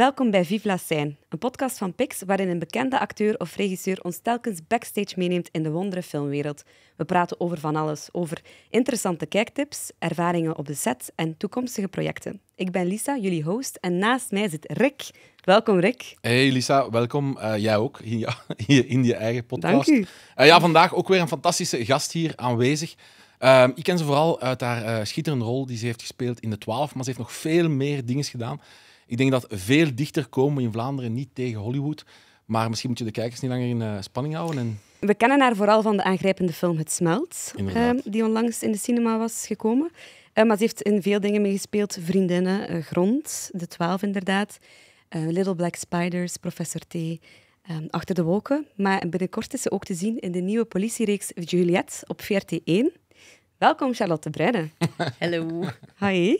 Welkom bij Vivla la een podcast van Pix waarin een bekende acteur of regisseur ons telkens backstage meeneemt in de wondere filmwereld. We praten over van alles, over interessante kijktips, ervaringen op de set en toekomstige projecten. Ik ben Lisa, jullie host, en naast mij zit Rick. Welkom Rick. Hey Lisa, welkom. Eh, jij ook, in je, in je eigen podcast. Dank eh, ja, vandaag ook weer een fantastische gast hier aanwezig. Ehm, ik ken ze vooral uit haar eh, schitterende rol die ze heeft gespeeld in de 12, maar ze heeft nog veel meer dingen gedaan. Ik denk dat veel dichter komen we in Vlaanderen niet tegen Hollywood. Maar misschien moet je de kijkers niet langer in eh, spanning houden. En... We kennen haar vooral van de aangrijpende film Het Smelt, eh, die onlangs in de cinema was gekomen. Eh, maar ze heeft in veel dingen meegespeeld. Vriendinnen, Grond, De Twaalf inderdaad, Little Black Spiders, Professor T, ehm, Achter de Wolken. Maar binnenkort is ze ook te zien in de nieuwe politiereeks Juliette op VRT1. Welkom Charlotte Breide. Hallo. Hi.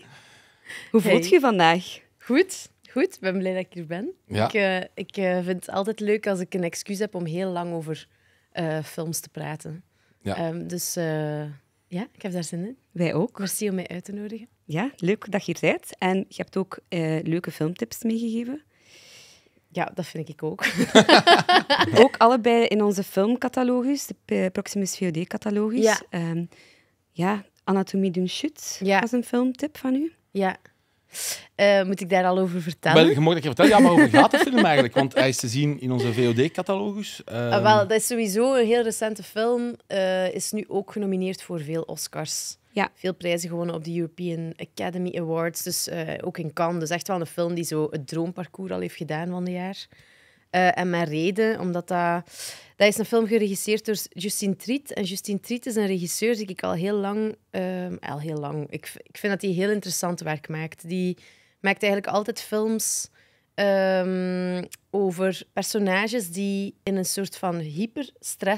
Hoe voelt je vandaag? Goed, goed. Ik ben blij dat ik hier ben. Ik, eh, ik eh, vind het altijd leuk als ik een excuus heb om heel lang over eh, films te praten. Ja. Ehm, dus ja, ik heb daar zin in. Wij ook. Merci om mij uit te nodigen. Ja, leuk dat je hier bent. En je hebt ook leuke filmtips meegegeven. Ja, dat vind ik ook. ook allebei in onze filmcatalogus, de Proximus VOD-catalogus. Ja. Ehm, ja, Anatomie d'un chute ja. was een filmtip van u. Ja, uh, moet ik daar al over vertellen? Maar, je mag dat je vertellen. Ja, maar over gaat de film eigenlijk? Want hij is te zien in onze VOD-catalogus. Ah, ehm, wel, dat is sowieso een heel recente film. Eh, is nu ook genomineerd voor veel Oscars. Ja. Veel prijzen gewonnen op de European Academy Awards. Dus eh, ook in Cannes. Dus echt wel een film die zo het droomparcours al heeft gedaan van de jaar. Eh, en mijn reden, omdat dat... Dat is een film geregisseerd door Justine Triet. En Justine Triet is een regisseur die ik al heel lang... Ehm, al heel lang... Ik, ik vind dat hij heel interessant werk maakt. Die maakt eigenlijk altijd films... Ehm, over personages die in een soort van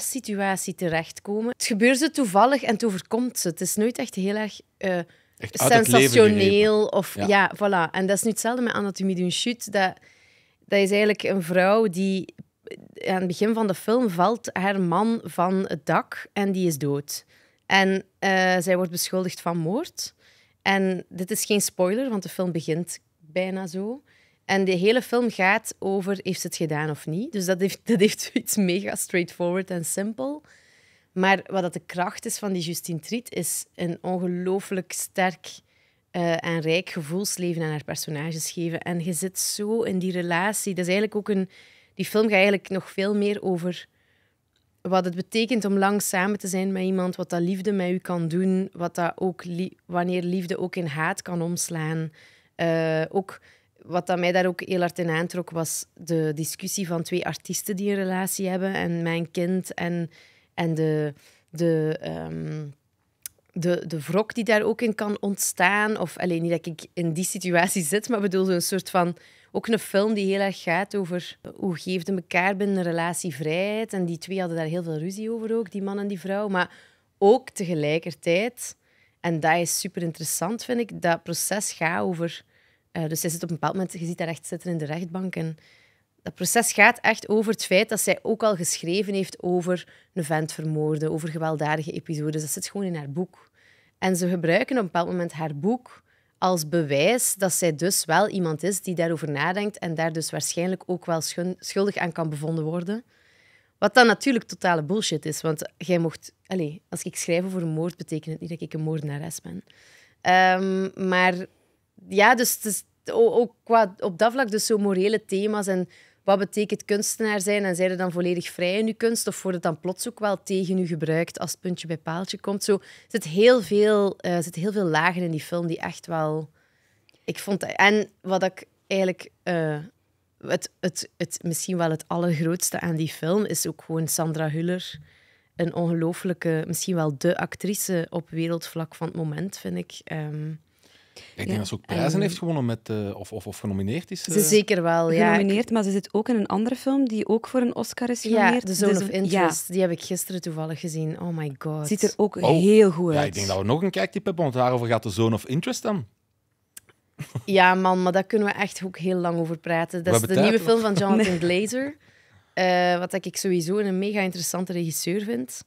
situatie terechtkomen. Het gebeurt ze toevallig en het overkomt ze. Het is nooit echt heel erg eh, sensationeel. Of, ja. voilà. En dat is nu hetzelfde met Anatomie d'une chute. Dat dat is eigenlijk een vrouw die eh, aan het begin van de film valt haar man van het dak en die is dood. En eh, zij wordt beschuldigd van moord. En dit is geen spoiler, want de film begint bijna zo. En de hele film gaat over heeft ze het gedaan of niet. Dus dat heeft, dat heeft iets mega straightforward en simpel. Maar wat dat de kracht is van die Justine Triet, is een ongelooflijk sterk uh, eh, en rijk gevoelsleven aan haar personages geven. En je zit zo in die relatie. Dat is eigenlijk ook een... Die film gaat eigenlijk nog veel meer over wat het betekent om lang samen te zijn met iemand, wat dat liefde met u kan doen, wat dat ook wanneer liefde ook in haat kan omslaan. Eh, ook wat dat mij daar ook heel hard in aantrok, was de discussie van twee artiesten die een relatie hebben en mijn kind en, en de, de ehm, de, de wrok die daar ook in kan ontstaan. Of alleen niet dat ik in die situatie zit, maar bedoel, een soort van. Ook een film die heel erg gaat over hoe geefden elkaar binnen een relatie vrijheid. En die twee hadden daar heel veel ruzie over ook, die man en die vrouw. Maar ook tegelijkertijd, en dat is super interessant, vind ik, dat proces gaat over. Eh, dus zij zit op een bepaald moment, je ziet daar echt zitten in de rechtbank. En dat proces gaat echt over het feit dat zij ook al geschreven heeft over een vent vermoorden, over gewelddadige episodes. Dat zit gewoon in haar boek. En ze gebruiken op een bepaald moment haar boek als bewijs dat zij dus wel iemand is die daarover nadenkt en daar dus waarschijnlijk ook wel schuldig aan kan bevonden worden. Wat dan natuurlijk totale bullshit is, want jij mocht... Allez, als ik schrijf over een moord, betekent het niet dat ik een moordenares ben. Ehm, maar ja, dus het is, ook qua, op dat vlak dus zo morele thema's en wat betekent kunstenaar zijn en zijn er dan volledig vrij in je kunst? Of wordt het dan plots ook wel tegen u gebruikt als het puntje bij paaltje komt? Zo zit heel veel, uh, zit heel veel lagen in die film die echt wel. Ik vond. En wat ik eigenlijk. Eh, het, het, het, misschien wel het allergrootste aan die film is ook gewoon Sandra Huller. Een ongelooflijke, misschien wel de actrice op wereldvlak van het moment, vind ik. Ehm, ik denk dat ze ook prijzen eh, heeft gewonnen met, eh, of, of, of, genomineerd is. Ze eh. zeker wel, ja. Genomineerd, maar ze zit ook in een andere film die ook voor een Oscar is genomineerd. de The Zone dus of Interest. Die heb ik gisteren toevallig gezien. Oh my god. Ziet er ook oh. heel goed uit. Ja, ik denk dat we nog een kijktip hebben, want daarover gaat The Zone of Interest dan. Ja, man, maar daar kunnen we echt ook heel lang over praten. Dat is de nieuwe film van Jonathan nee. Glazer. Uh, wat ik sowieso een mega interessante regisseur vind.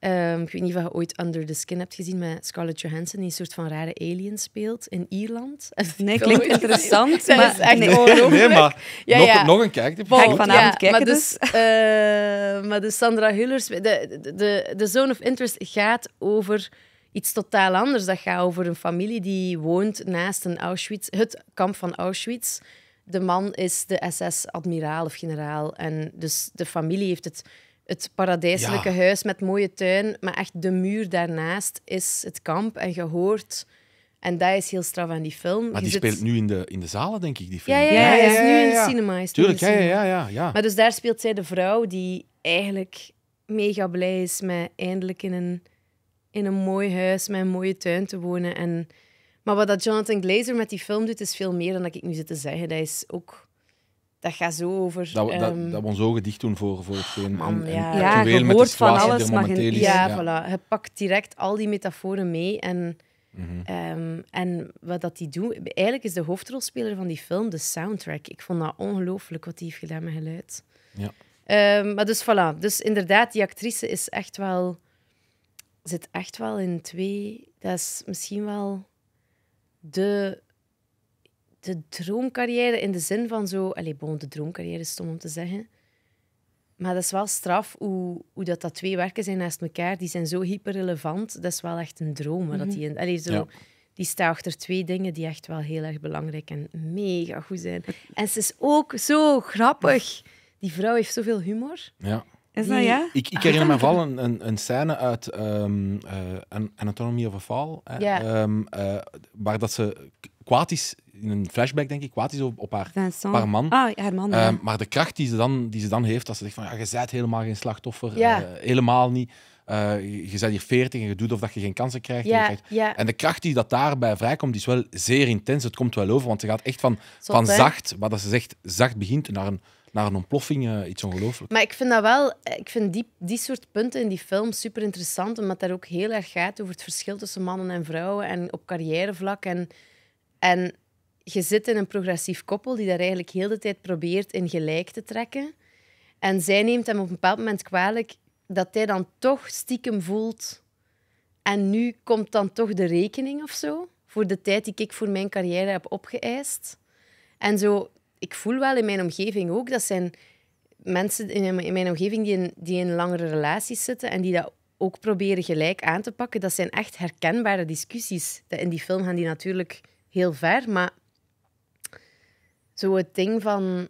Ehm, ik weet niet of je ooit Under the Skin hebt gezien met Scarlett Johansson, die een soort van rare alien speelt in Ierland. Nee, klinkt interessant, maar is echt nee. Nee, maar ja, nog, nog, een kijk. Ga vanavond kijken maar dus. dus eh, maar dus Sandra Hullers, de, de, de, de Zone of Interest gaat over iets totaal anders. Dat gaat over een familie die woont naast een Auschwitz, het kamp van Auschwitz. De man is de SS-admiraal of generaal en dus de familie heeft het het paradijselijke huis met mooie tuin. Maar echt de muur daarnaast is het kamp en je hoort... En dat is heel straf aan die film. Maar die speelt nu in de, in de zalen, denk ik, die film. Ja, ja, ja, ja, ja is nu in de cinema. Is Tuurlijk, ja, ja, ja, Maar dus daar speelt zij de vrouw die eigenlijk mega blij is met eindelijk in een, in een mooi huis, met een mooie tuin te wonen. En... Maar wat dat Jonathan Glazer met die film doet, is veel meer dan dat ik nu zit te zeggen. Dat is ook dat gaat zo over... Dat we, dat, ehm, dat ons ogen dicht doen voor, voor hetgeen ah, man, ja. ja, hoort van alles, ja, ja, Voilà, je pakt direct al die metaforen mee en... Mhm. Ehm, en wat dat die doen... Eigenlijk is de hoofdrolspeler van die film de soundtrack. Ik vond dat ongelooflijk wat die heeft gedaan met geluid. Ja. Ehm, maar dus voilà. Dus inderdaad, die actrice is echt wel... Zit echt wel in twee... Dat is misschien wel de de droomcarrière in de zin van zo... Allee, bon, de droomcarrière is stom om te zeggen. Maar dat is wel straf hoe, hoe dat, dat twee werken zijn naast elkaar. Die zijn zo hyperrelevant. Dat is wel echt een droom. dat die, mhm. allee, zo, die staat achter twee dingen die echt wel heel erg belangrijk en mega goed zijn. En ze is ook zo grappig. Die vrouw heeft zoveel humor. Ja. Is dat ja? Ik, ik herinner me vooral een, een, een, scène uit um, uh, Anatomy of a Fall. Ehm, eh, waar dat ze kwaad is, in een flashback denk ik, kwaad is op, haar, man. Ah, haar man ehm, maar de kracht die ze, dan, die ze dan heeft, als ze zegt van, ja, je bent helemaal geen slachtoffer, eh, helemaal niet. Eh, je bent hier 40 en je doet of dat je geen kansen krijgt. en, en de kracht die dat daarbij vrijkomt, is wel zeer intens. Het komt wel over, want ze gaat echt van, van zacht, wat dat ze zegt, zacht begint naar een, naar een ontploffing. Eh, iets ongelooflijk. Maar ik vind dat wel, ik vind die, die soort punten in die film super interessant, omdat daar ook heel erg gaat over het verschil tussen mannen en vrouwen en op carrièrevlak. En en je zit in een progressief koppel die daar eigenlijk heel de tijd probeert in gelijk te trekken. En zij neemt hem op een bepaald moment kwalijk dat hij dan toch stiekem voelt. En nu komt dan toch de rekening of zo. Voor de tijd die ik voor mijn carrière heb opgeëist. En zo, ik voel wel in mijn omgeving ook, dat zijn mensen in mijn omgeving die in, die in langere relaties zitten en die dat ook proberen gelijk aan te pakken. Dat zijn echt herkenbare discussies. In die film gaan die natuurlijk heel ver, maar zo het ding van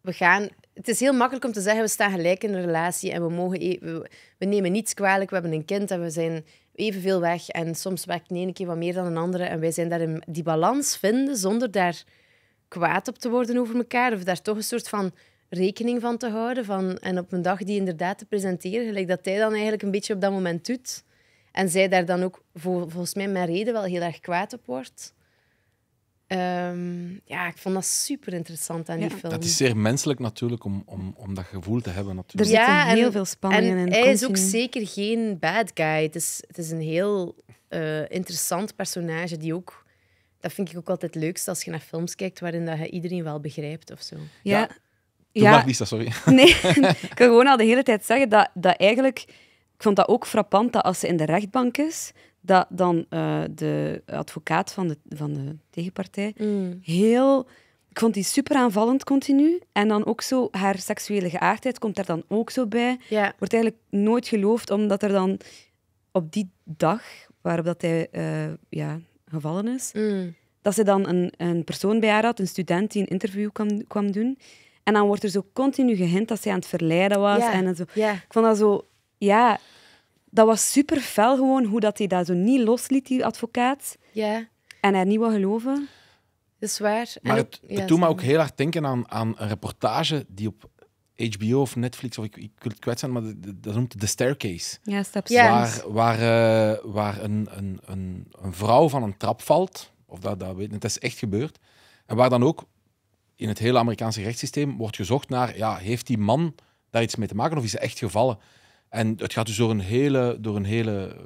we gaan. Het is heel makkelijk om te zeggen, we staan gelijk in een relatie en we, mogen even, we nemen niets kwalijk. We hebben een kind en we zijn evenveel weg. En soms werkt de een keer wat meer dan een andere. En wij zijn daar in die balans vinden zonder daar kwaad op te worden over elkaar. Of daar toch een soort van rekening van te houden. Van, en op een dag die inderdaad te presenteren, gelijk dat hij dan eigenlijk een beetje op dat moment doet. En zij daar dan ook, volgens mij, mijn reden wel heel erg kwaad op wordt. Ehm, ja, ik vond dat super interessant aan die ja. film. Het is zeer menselijk natuurlijk om, om, om dat gevoel te hebben. Natuurlijk. Er zit heel veel spanning. en in. Hij is ook zeker geen bad guy. Het is, het is een heel eh, interessant personage die ook. Dat vind ik ook altijd het leukste als je naar films kijkt waarin dat je iedereen wel begrijpt of zo. Ja, ja. niet, ja. Lisa, sorry. Nee, ik kan gewoon al de hele tijd zeggen dat, dat eigenlijk ik vond dat ook frappant dat als ze in de rechtbank is, dat dan eh, de advocaat van de, van de tegenpartij mm. heel... Ik vond die super aanvallend continu. En dan ook zo, haar seksuele geaardheid komt er dan ook zo bij. Wordt eigenlijk nooit geloofd, omdat er dan op die dag waarop dat hij eh, ja, gevallen is, mm. dat ze dan een, een persoon bij haar had, een student die een interview kwam, kwam doen. En dan wordt er zo continu gehind dat zij aan het verleiden was. En zo. Ik vond dat zo ja, dat was super fel gewoon hoe dat hij dat zo niet losliet, die advocaat. Ja. En hij niet wil geloven. Dat is waar. Maar het, doet me ook heel hard denken aan, aan een reportage die op HBO of Netflix, of ik, ik wil het kwijt zijn, maar dat noemt The Staircase. Ja, Steps. Yes. Waar, waar, eh, waar een, een, een, een, vrouw van een trap valt, of dat, dat weet het is echt gebeurd. En waar dan ook in het hele Amerikaanse rechtssysteem wordt gezocht naar, ja, heeft die man daar iets mee te maken of is ze echt gevallen? En het gaat dus door een hele, door een hele eh,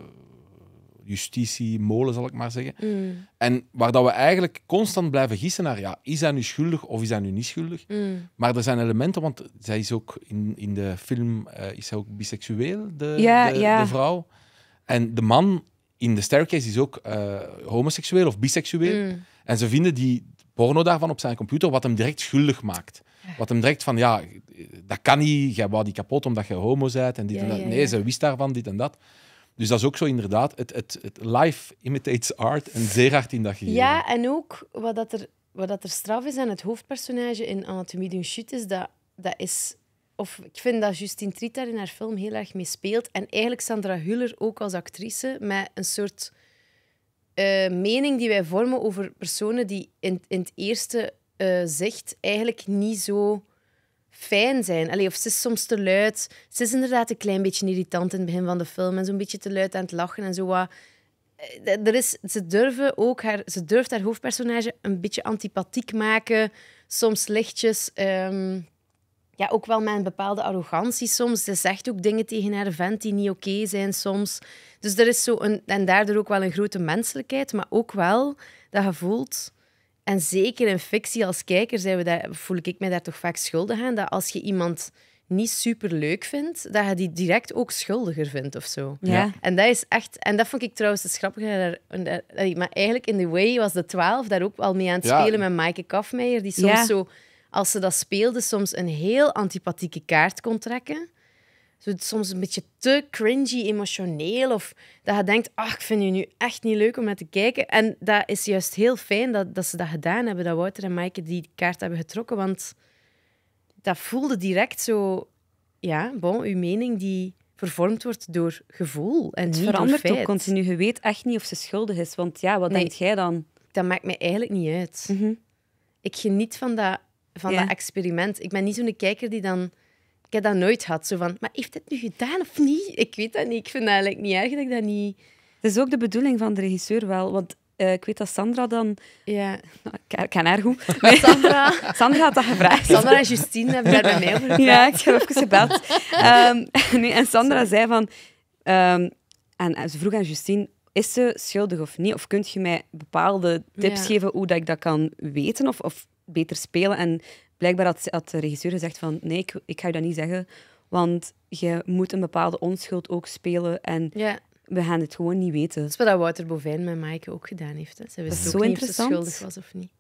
justitiemolen, zal ik maar zeggen. Mm. En waar dat we eigenlijk constant blijven gissen naar, ja, is hij nu schuldig of is hij nu niet schuldig? Mm. Maar er zijn elementen, want zij is ook in, in de film, eh, is zij ook biseksueel, de, de, de, vrouw. En de man in de staircase is ook eh, homoseksueel of biseksueel. Mm. En ze vinden die porno daarvan op zijn computer, wat hem direct schuldig maakt. Wat hem direct van, ja, dat kan niet, jij wou die kapot omdat je homo bent en dit en dat. Nee, ze wist daarvan, dit en dat. Dus dat is ook zo inderdaad, het, het, het life imitates art en zeer hard in dat gegeven. Ja, en ook wat, dat er, wat dat er straf is aan het hoofdpersonage in Anatomie a Chute is dat, dat is... Of ik vind dat Justine Triet daar in haar film heel erg mee speelt. En eigenlijk Sandra Hüller ook als actrice met een soort eh, mening die wij vormen over personen die in, in het eerste uh, zegt, eigenlijk niet zo fijn zijn. Allee, of ze is soms te luid. Ze is inderdaad een klein beetje irritant in het begin van de film en zo'n beetje te luid aan het lachen en zo eh, Er is, ze, durven ook haar, ze durft haar hoofdpersonage een beetje antipathiek maken, soms lichtjes. Ehm, ja, ook wel met een bepaalde arrogantie soms. Ze zegt ook dingen tegen haar vent die niet oké zijn soms. Dus er is zo een, en daardoor ook wel een grote menselijkheid, maar ook wel dat je voelt en zeker in fictie als kijker zijn we daar, voel ik mij daar toch vaak schuldig aan. Dat als je iemand niet super leuk vindt, dat je die direct ook schuldiger vindt of zo. Ja. En dat is echt, en dat vond ik trouwens het grappige. Maar eigenlijk in The Way was de 12 daar ook al mee aan het spelen met Maaike Kafmeijer, die soms zo, als ze dat speelde, soms een heel antipathieke kaart kon trekken zo, soms een beetje te cringy, emotioneel. Of dat je denkt, ach, ik vind je nu echt niet leuk om naar te kijken. En dat is juist heel fijn dat, dat ze dat gedaan hebben, dat Wouter en Maaike die kaart hebben getrokken. Want dat voelde direct zo, ja, bon, uw mening die vervormd wordt door gevoel en het niet verandert door feit. ook continu. Je weet echt niet of ze schuldig is. Want ja, wat nee, denk jij dan? Dat maakt mij eigenlijk niet uit. Mhm. Ik geniet van dat, van dat experiment. Ik ben niet zo'n kijker die dan ik heb dat nooit gehad. Zo van, maar heeft het nu gedaan of niet? Ik weet dat niet. Ik vind eigenlijk niet erg dat ik dat niet... Het is ook de bedoeling van de regisseur wel, want eh, ik weet dat Sandra dan... Ja. Nou, kan ik ken haar goed. Sandra... Sandra had dat gevraagd. Sandra en Justine hebben daar bij mij over Ja, ik heb even gebeld. Um, nee, en Sandra zei van... Ehm, en ze vroeg aan Justine, is ze schuldig of niet? Of kunt je mij bepaalde tips geven hoe dat ik dat kan weten? Of, of beter spelen en blijkbaar had, had de regisseur gezegd van nee, ik, ik ga je dat niet zeggen, want je moet een bepaalde onschuld ook spelen en ja. we gaan het gewoon niet weten. Dat is wat Wouter Bovijn met Maaike ook gedaan heeft. Hè. Ze wist dat ook niet of ze schuldig was of niet.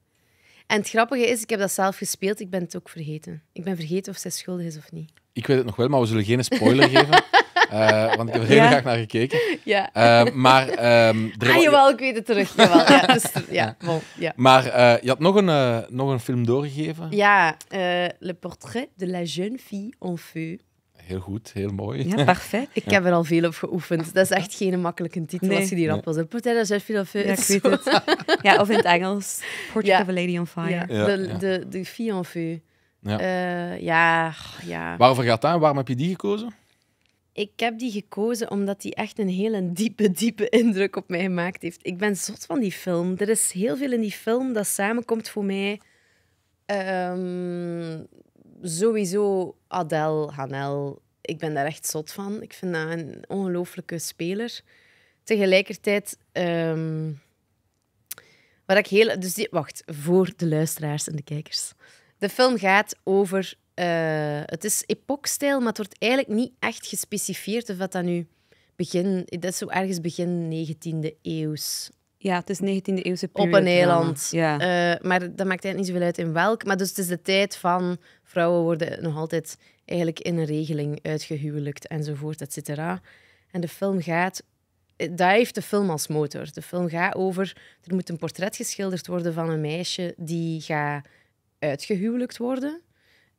En het grappige is, ik heb dat zelf gespeeld, ik ben het ook vergeten. Ik ben vergeten of zij schuldig is of niet. Ik weet het nog wel, maar we zullen geen spoiler geven. Eh, want ik heb er heel graag naar gekeken. Ja. Eh, maar, um, je wel, ik weet het terug. ja, dus, ja, ja. Maar eh, je had nog een, nog een film doorgegeven. Ja, Le Portrait de la Jeune Fille en Feu. Heel goed, heel mooi. Ja, perfect. Ik heb er al veel op geoefend. Dat is echt geen makkelijke titel als je die rap was. Portrait de la Jeune Fille en Feu. Ja, ik weet het. ja, of in het Engels. Portrait of a Lady on Fire. De, de, de Fille en Feu. Ja. ja, ja. Waarover gaat dat? Waarom heb je die gekozen? Ik heb die gekozen omdat die echt een hele diepe, diepe indruk op mij gemaakt heeft. Ik ben zot van die film. Er is heel veel in die film dat samenkomt voor mij. Ehm, sowieso Adele, Hanel. Ik ben daar echt zot van. Ik vind dat een ongelooflijke speler. Tegelijkertijd... Um, wat ik heel... Dus wacht, voor de luisteraars en de kijkers. De film gaat over eh, het is epokstijl, maar het wordt eigenlijk niet echt gespecificeerd of wat dat nu begin... Dat is zo ergens begin 19e eeuws. Ja, het is 19e eeuwse periode. Op een eiland. Ja. Eh, maar dat maakt eigenlijk niet zoveel uit in welk. Maar dus het is de tijd van... Vrouwen worden nog altijd eigenlijk in een regeling uitgehuwelijkt enzovoort, et En de film gaat... Eh, daar heeft de film als motor. De film gaat over... Er moet een portret geschilderd worden van een meisje die gaat uitgehuwelijkt worden.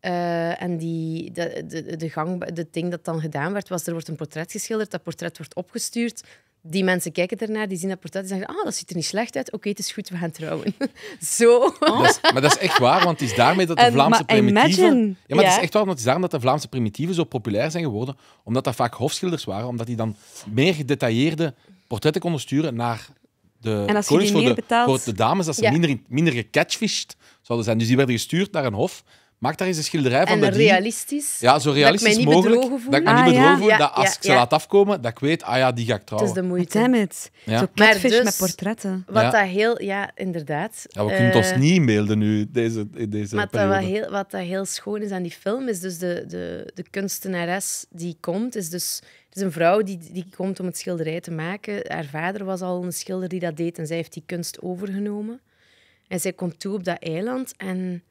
Eh, en die, de, de, de gang, het ding dat dan gedaan werd, was er wordt een portret geschilderd, dat portret wordt opgestuurd. Die mensen kijken ernaar, die zien dat portret en zeggen: Ah, dat ziet er niet slecht uit. Oké, het is goed, we gaan trouwen. Zo. maar dat is echt waar, want het is daarmee dat de Vlaamse primitieven. Ja, maar het is echt waar, want het is daarom dat de Vlaamse primitieven zo populair zijn geworden, omdat dat vaak hofschilders waren, omdat die dan meer gedetailleerde portretten konden sturen naar de en als die voor, de, voor de dames, dat ze minder, minder zouden zijn. Dus die werden gestuurd naar een hof maak daar eens een schilderij van. En dat realistisch. ja, zo realistisch dat mogelijk. Dat ik me niet ah, bedrogen voel. Ah, Dat als ik ze laat afkomen, dat ik weet, ah ja, die ga ik trouwen. Het is de moeite. Damn Zo maar dus, met portretten. Wat dat heel... Ja, inderdaad. Ja, we kunnen het eh, ons niet inbeelden nu, deze, in deze maar Wat, heel, wat dat heel schoon is aan die film, is dus de, de, de kunstenares die komt, is dus... Het is een vrouw die, die komt om het schilderij te maken. Haar vader was al een schilder die dat deed en zij heeft die kunst overgenomen. En zij komt toe op dat eiland en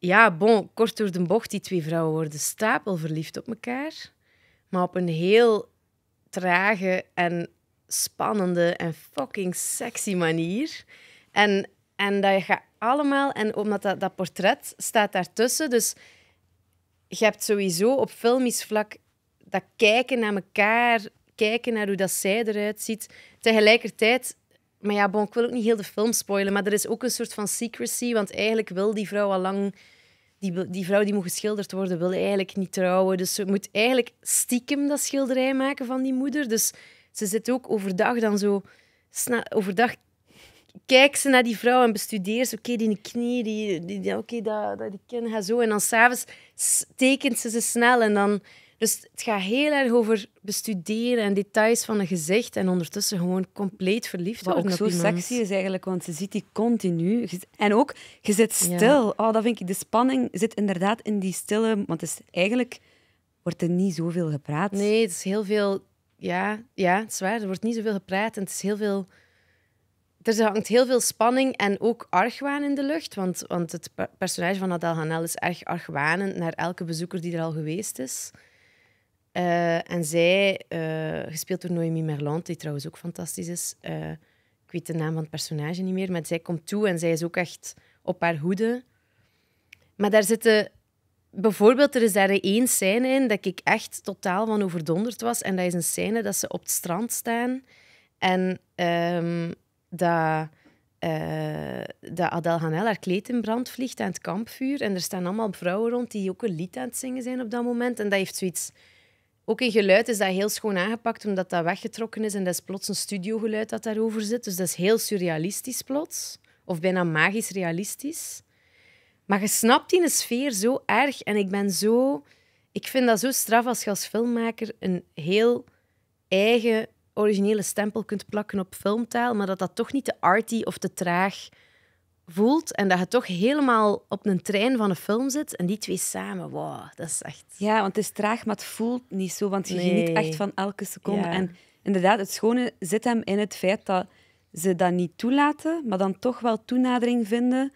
ja, bon, kort door de bocht, die twee vrouwen worden stapel verliefd op elkaar. Maar op een heel trage en spannende en fucking sexy manier. En, en dat gaat allemaal, en omdat dat, dat portret staat daartussen, dus je hebt sowieso op filmisch vlak dat kijken naar elkaar, kijken naar hoe dat zij eruit ziet. Tegelijkertijd maar ja, bon, ik wil ook niet heel de film spoilen, maar er is ook een soort van secrecy, want eigenlijk wil die vrouw al lang... Die, die vrouw die moet geschilderd worden, wil eigenlijk niet trouwen. Dus ze moet eigenlijk stiekem dat schilderij maken van die moeder. Dus ze zit ook overdag dan zo... Overdag kijkt ze naar die vrouw en bestudeert ze. Oké, die knie, die, die, oké, dat, dat, die kin gaat zo. En dan s'avonds tekent ze ze snel en dan dus het gaat heel erg over bestuderen en details van een gezicht en ondertussen gewoon compleet verliefd Wat worden ook zo sexy is eigenlijk, want ze ziet die continu. En ook, je zit stil. Oh, dat vind ik, de spanning zit inderdaad in die stille... Want het is eigenlijk wordt er niet zoveel gepraat. Nee, het is heel veel... Ja, ja, het is waar. Er wordt niet zoveel gepraat en het is heel veel er hangt heel veel spanning en ook argwaan in de lucht. Want, want het personage van Adel Hanel is erg argwanend naar elke bezoeker die er al geweest is. Eh, en zij, eh, gespeeld door Noémie Merland, die trouwens ook fantastisch is. Eh, ik weet de naam van het personage niet meer, maar zij komt toe en zij is ook echt op haar hoede. Maar daar zitten... Bijvoorbeeld, er is daar één scène in dat ik echt totaal van overdonderd was. En dat is een scène dat ze op het strand staan. En ehm, dat, dat Adèle Hanel haar kleed in brand vliegt aan het kampvuur. En er staan allemaal vrouwen rond die ook een lied aan het zingen zijn op dat moment. En dat heeft zoiets ook in geluid is dat heel schoon aangepakt, omdat dat weggetrokken is en dat is plots een studiogeluid dat daarover zit. Dus dat is heel surrealistisch plots, of bijna magisch realistisch. Maar je snapt die sfeer zo erg en ik ben zo... Ik vind dat zo straf als je als filmmaker een heel eigen originele stempel kunt plakken op filmtaal, maar dat dat toch niet te arty of te traag voelt en dat je toch helemaal op een trein van een film zit en die twee samen, wow, dat is echt... Ja, want het is traag, maar het voelt niet zo, want je geniet echt van elke seconde. En inderdaad, het schone zit hem in het feit dat ze dat niet toelaten, maar dan toch wel toenadering vinden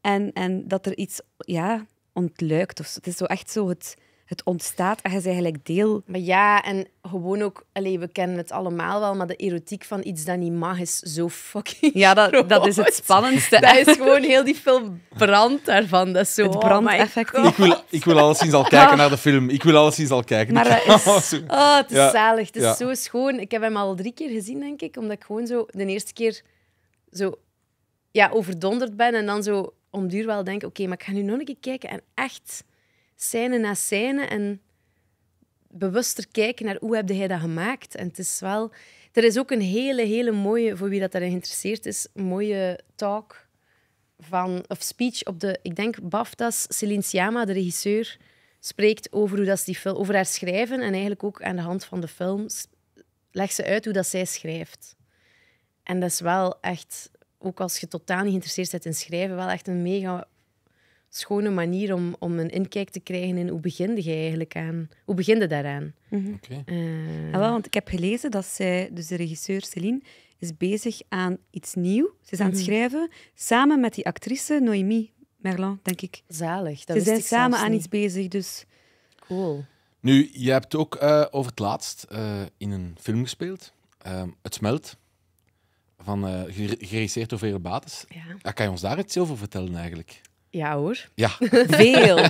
en, en dat er iets ja, ontluikt. Of Het is zo echt zo het het ontstaat en je is eigenlijk deel. Maar ja, en gewoon ook, allee, we kennen het allemaal wel, maar de erotiek van iets dat niet mag is zo fucking. Ja, dat, dat is het spannendste. dat is gewoon heel die film brand daarvan. Dat is zo, het oh brandeffect. ik, wil, ik wil alleszins al kijken ah. naar de film. Ik wil alleszins al kijken. Maar dat is, oh, het is ja. zalig. Het is zo schoon. Ik heb hem al drie keer gezien, denk ik, omdat ik gewoon zo de eerste keer zo ja, overdonderd ben en dan zo om duur wel denk, oké, maar ik ga nu nog een keer kijken en echt scène na scène en bewuster kijken naar hoe heb jij dat gemaakt. En het is wel... Er is ook een hele, hele mooie, voor wie dat daarin geïnteresseerd is, mooie talk van, of speech op de, ik denk, BAFTA's. Celine Sciamma, de regisseur, spreekt over, hoe dat die film, over haar schrijven. En eigenlijk ook aan de hand van de film legt ze uit hoe dat zij schrijft. En dat is wel echt, ook als je totaal niet geïnteresseerd bent in schrijven, wel echt een mega schone manier om, om een inkijk te krijgen in hoe beginde je eigenlijk aan? Hoe beginde daaraan? Mm Oké. Okay. Eh, ah, want ik heb gelezen dat zij, dus de regisseur Celine, is bezig aan iets nieuws. Ze is aan het mhm. schrijven samen met die actrice Noémie Merlan, denk ik. Zalig. Dat Ze zijn samen aan iets bezig, dus. Cool. Nu, je hebt ook eh, over het laatst eh, in een film gespeeld. Ehm, het smelt van, uh, geregisseerd door Vere Bates. Ja. kan je ons daar iets over vertellen eigenlijk? Ja hoor. Ja. Veel.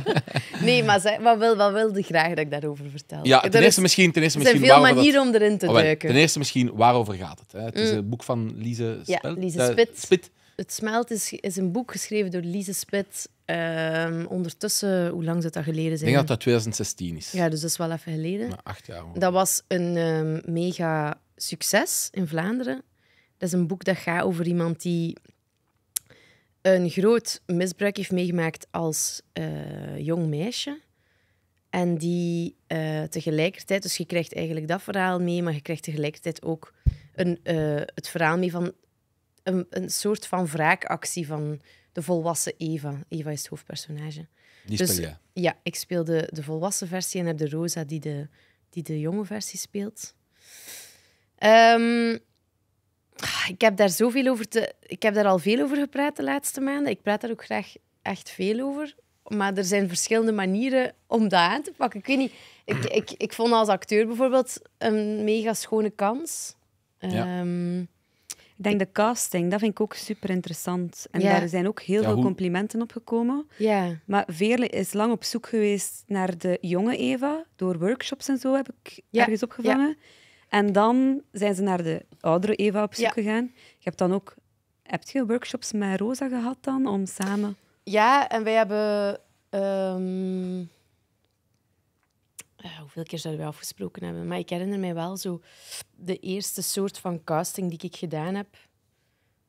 Nee, maar wat, wil, wat wilde graag dat ik daarover vertel? Ja, ten eerste misschien... Ten eerste er zijn veel manieren om erin te oh, duiken. Ten eerste misschien, waarover gaat het? Hè? Het is mm. een boek van Lise eh, Spit. Het Smelt is, is een boek geschreven door Lise Spit. Ehm, ondertussen, hoe lang zit dat geleden zijn? Ik denk dat dat 2016 is. Ja, dus dat is wel even geleden. maar acht jaar. Dat was een ehm, mega succes in Vlaanderen. Dat is een boek dat gaat over iemand die een groot misbruik heeft meegemaakt als eh, jong meisje. En die eh, tegelijkertijd, dus je krijgt eigenlijk dat verhaal mee, maar je krijgt tegelijkertijd ook een, eh, het verhaal mee van een, een soort van wraakactie van de volwassen Eva. Eva is het hoofdpersonage. Die dus, speel ja. ja, ik speel de, de volwassen versie en heb de Rosa die de, die de jonge versie speelt. Ehm, Ah, ik heb daar zoveel over te... Ik heb daar al veel over gepraat de laatste maanden. Ik praat daar ook graag echt veel over. Maar er zijn verschillende manieren om dat aan te pakken. Ik weet niet... Ik, ik, ik vond als acteur bijvoorbeeld een mega schone kans. Ehm, ik denk de casting, dat vind ik ook super interessant. En daar zijn ook heel veel complimenten op gekomen. Ja. Maar Veerle is lang op zoek geweest naar de jonge Eva, door workshops en zo heb ik ergens opgevangen. En dan zijn ze naar de oudere Eva op zoek gegaan. Je hebt dan ook... Heb je workshops met Rosa gehad dan, om samen... Ja, en wij hebben... Ehm, hoeveel keer zouden we afgesproken hebben? Maar ik herinner mij wel zo... De eerste soort van casting die ik gedaan heb,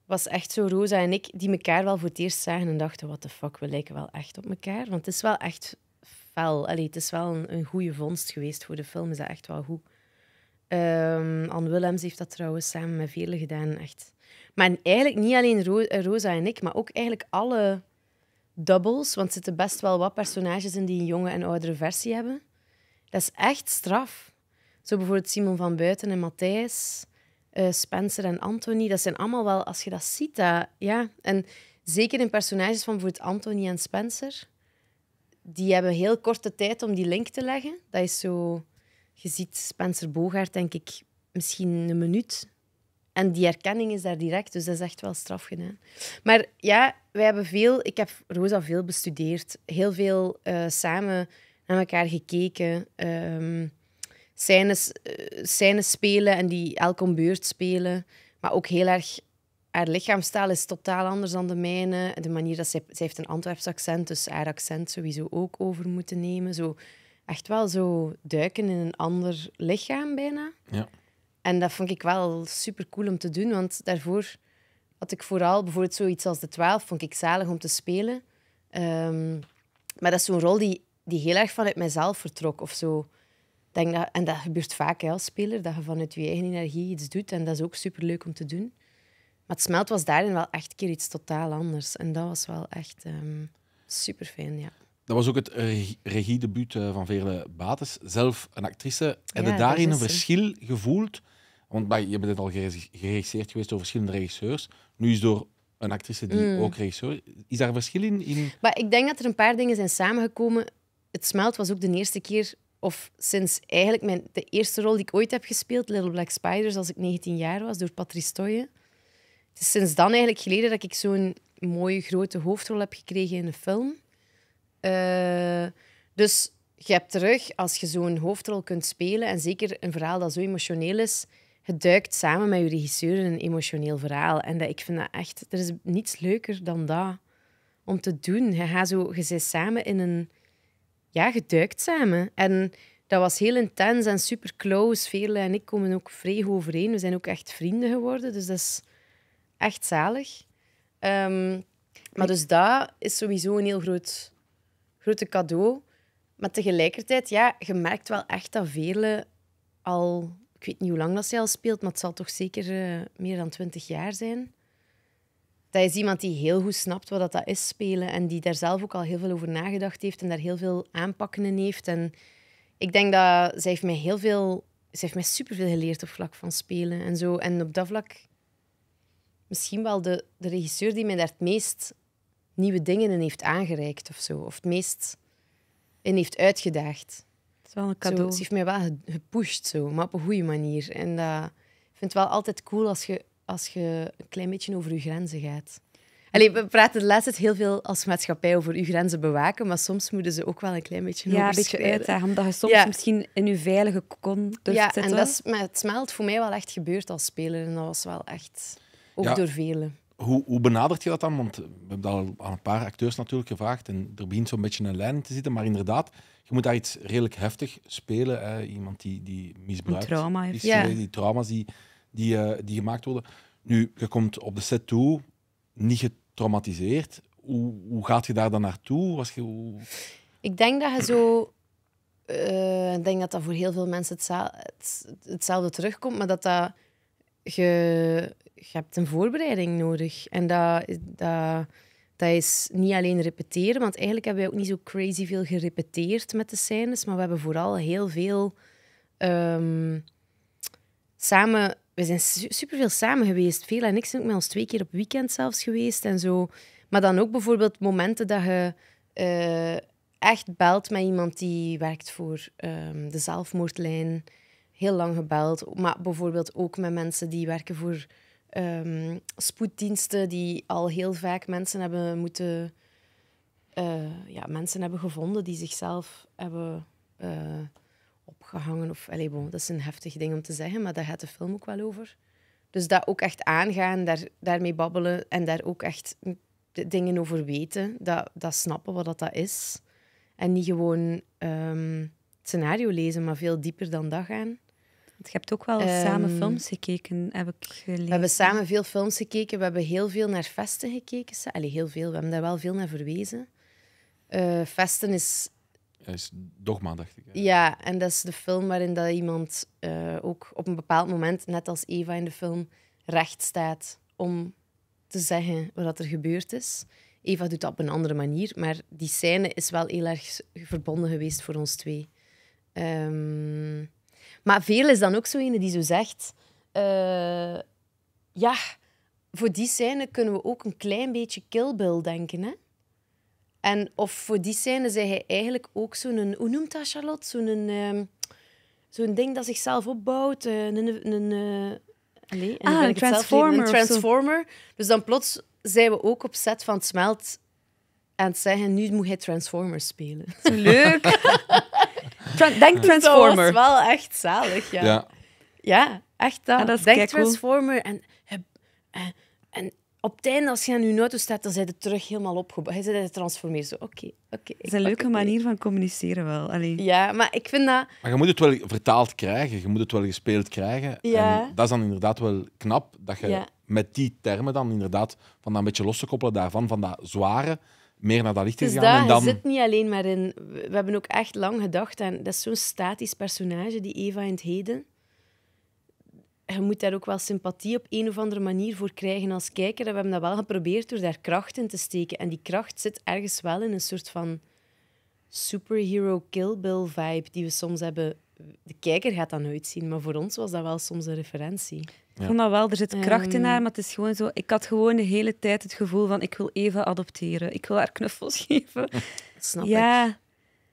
was echt zo Rosa en ik die elkaar wel voor het eerst zagen en dachten, wat the fuck, we lijken wel echt op elkaar. Want het is wel echt fel. Allee, het is wel een, een goede vondst geweest voor de film, is dat echt wel goed. Ehm, Anne Willems heeft dat trouwens samen met velen gedaan, echt. Maar eigenlijk niet alleen eh, Rosa en ik, maar ook eigenlijk alle doubles, want er zitten best wel wat personages in die een jonge en oudere versie hebben. Dat is echt straf. Zo bijvoorbeeld Simon van Buiten en Matthijs, eh, Spencer en Anthony. Dat zijn allemaal wel, als je dat ziet, ja. En zeker in personages van bijvoorbeeld Anthony en Spencer, die hebben heel korte tijd om die link te leggen. Dat is zo je ziet Spencer Bogaert, denk ik, misschien een minuut. En die erkenning is daar direct, dus dat is echt wel straf gedaan. Maar ja, wij hebben veel, ik heb Rosa veel bestudeerd. Heel veel eh, samen naar elkaar gekeken. Um, scènes, spelen en die elk om beurt spelen. Maar ook heel erg haar lichaamstaal is totaal anders dan de mijne. De manier dat zij, zij heeft een Antwerps accent, dus haar accent sowieso ook over moeten nemen. Zo echt wel zo duiken in een ander lichaam bijna. Ja. En dat vond ik wel super cool om te doen, want daarvoor had ik vooral bijvoorbeeld zoiets als de 12, vond ik zalig om te spelen. Ehm, maar dat is zo'n rol die, die heel erg vanuit mijzelf vertrok of zo. Denk dat, en dat gebeurt vaak hè, als speler, dat je vanuit je eigen energie iets doet. En dat is ook super leuk om te doen. Maar het smelt was daarin wel echt keer iets totaal anders. En dat was wel echt um, ehm, super fijn, ja. Dat was ook het regiedebuut eh, van Verle Bates, zelf een actrice. Heb je daarin een verschil gevoeld? Want je bent al geregisseerd geweest door verschillende regisseurs. Nu is door een actrice die mm. ook regisseur is. daar verschil in, in? Maar ik denk dat er een paar dingen zijn samengekomen. Het smelt was ook de eerste keer, of sinds eigenlijk mijn, de eerste rol die ik ooit heb gespeeld, Little Black Spiders, als ik 19 jaar was, door Patrice Toye. Het is sinds dan eigenlijk geleden dat ik zo'n mooie grote hoofdrol heb gekregen in een film. Eh, dus je hebt terug, als je zo'n hoofdrol kunt spelen, en zeker een verhaal dat zo emotioneel is, het duikt samen met je regisseur in een emotioneel verhaal. En dat, ik vind dat echt, er is niets leuker dan dat om te doen. Je, gaat zo, je zit samen in een, ja, je duikt samen. En dat was heel intens en super close. Veerle en ik komen ook vrij overeen. We zijn ook echt vrienden geworden, dus dat is echt zalig. Ehm, maar dus dat is sowieso een heel groot grote cadeau. Maar tegelijkertijd, ja, je merkt wel echt dat Veerle al... Ik weet niet hoe lang dat ze al speelt, maar het zal toch zeker eh, meer dan twintig jaar zijn. Dat is iemand die heel goed snapt wat dat is, spelen. En die daar zelf ook al heel veel over nagedacht heeft en daar heel veel aanpakken in heeft. En ik denk dat zij heeft mij heel veel... Zij heeft mij superveel geleerd op vlak van spelen en zo. En op dat vlak misschien wel de, de regisseur die mij daar het meest nieuwe dingen in heeft aangereikt of zo. Of het meest in heeft uitgedaagd. Het is wel een cadeau. Zo, ze heeft mij wel gepusht, zo, maar op een goede manier. En ik vind het wel altijd cool als je, als je een klein beetje over je grenzen gaat. Allee, we praten de laatste tijd heel veel als maatschappij over uw grenzen bewaken, maar soms moeten ze ook wel een klein beetje Ja, een beetje uitdagen, omdat je soms misschien in je veilige kon durft ja, zitten. Ja, en dat het smelt voor mij wel echt gebeurd als speler. En dat was wel echt, ook door velen hoe, hoe benadert je dat dan? Want we hebben dat al aan een paar acteurs natuurlijk gevraagd en er begint zo'n beetje een lijn te zitten. Maar inderdaad, je moet daar iets redelijk heftig spelen. Hè? Iemand die, die misbruikt. Trauma heeft. Die, ja. die trauma's die, eh, die, gemaakt worden. Nu, je komt op de set toe, niet getraumatiseerd. Hoe, hoe gaat je daar dan naartoe? Was je, hoe... Ik denk dat je zo... Eh, ik denk dat dat voor heel veel mensen hetzelfde terugkomt, maar dat dat... Je, je hebt een voorbereiding nodig. En dat, dat, dat is niet alleen repeteren, want eigenlijk hebben wij ook niet zo crazy veel gerepeteerd met de scènes, maar we hebben vooral heel veel ehm, samen... We zijn superveel samen geweest. Veel en ik zijn ook met ons twee keer op weekend zelfs geweest en zo. Maar dan ook bijvoorbeeld momenten dat je... Eh, echt belt met iemand die werkt voor ehm, de zelfmoordlijn. Heel lang gebeld. Maar bijvoorbeeld ook met mensen die werken voor Ehm, spoeddiensten die al heel vaak mensen hebben moeten... Eh, ja, mensen hebben gevonden die zichzelf hebben eh, opgehangen. Of, allez, dat is een heftig ding om te zeggen, maar daar gaat de film ook wel over. Dus dat ook echt aangaan, daar, daarmee babbelen en daar ook echt dingen over weten. Dat, dat snappen wat dat, dat is. En niet gewoon het ehm, scenario lezen, maar veel dieper dan dat gaan. Want je hebt ook wel samen ehm, films gekeken, heb ik geleerd. We hebben samen veel films gekeken. We hebben heel veel naar Vesten gekeken. Allee, heel veel. We hebben daar wel veel naar verwezen. Uh, eh, Vesten is... Dat is Dogma, dacht ik. Hè? Ja, en dat is de film waarin dat iemand eh, ook op een bepaald moment, net als Eva in de film, recht staat om te zeggen wat er gebeurd is. Eva doet dat op een andere manier, maar die scène is wel heel erg verbonden geweest voor ons twee. Um, maar veel is dan ook zo die zo zegt... Eh, ja, voor die scène kunnen we ook een klein beetje Kill Bill denken, hè? En of voor die scène zei hij eigenlijk ook zo'n... Hoe noemt dat, Charlotte? Zo'n ehm, zo'n ding dat zichzelf opbouwt. Eh, een... een, eh, ah, een transformer. Een transformer. Dus dan plots zijn we ook op set van smelt en zeggen... Nu moet hij Transformers spelen. Leuk! denk Transformer. Dat was wel echt zalig, ja. Ja, ja echt dat. Ah, denk Transformer en, en, eh, eh, en op het einde, als je aan je auto staat, dan zijn ze terug helemaal opgebouwd. Hij zei transformeert zo. Oké, oké. het is een leuke manier van communiceren wel. Allee. Ja, maar ik vind dat... Maar je moet het wel vertaald krijgen. Je moet het wel gespeeld krijgen. Ja. En dat is dan inderdaad wel knap, dat je met die termen dan inderdaad van dat een beetje los te koppelen daarvan, van dat zware meer naar dat licht is dus gegaan. Dus dan... zit niet alleen maar in... We hebben ook echt lang gedacht en dat is zo'n statisch personage, die Eva in het heden. Je moet daar ook wel sympathie op een of andere manier voor krijgen als kijker. En we hebben dat wel geprobeerd door daar kracht in te steken. En die kracht zit ergens wel in een soort van superhero Kill vibe die we soms hebben. De kijker gaat dan uitzien, maar voor ons was dat wel soms een referentie. Ik vond dat wel, er zit kracht in ehm. haar, maar het is gewoon zo... Ik had gewoon de hele tijd het gevoel van, ik wil Eva adopteren. Ik wil haar knuffels geven. Dat snap ja. ik.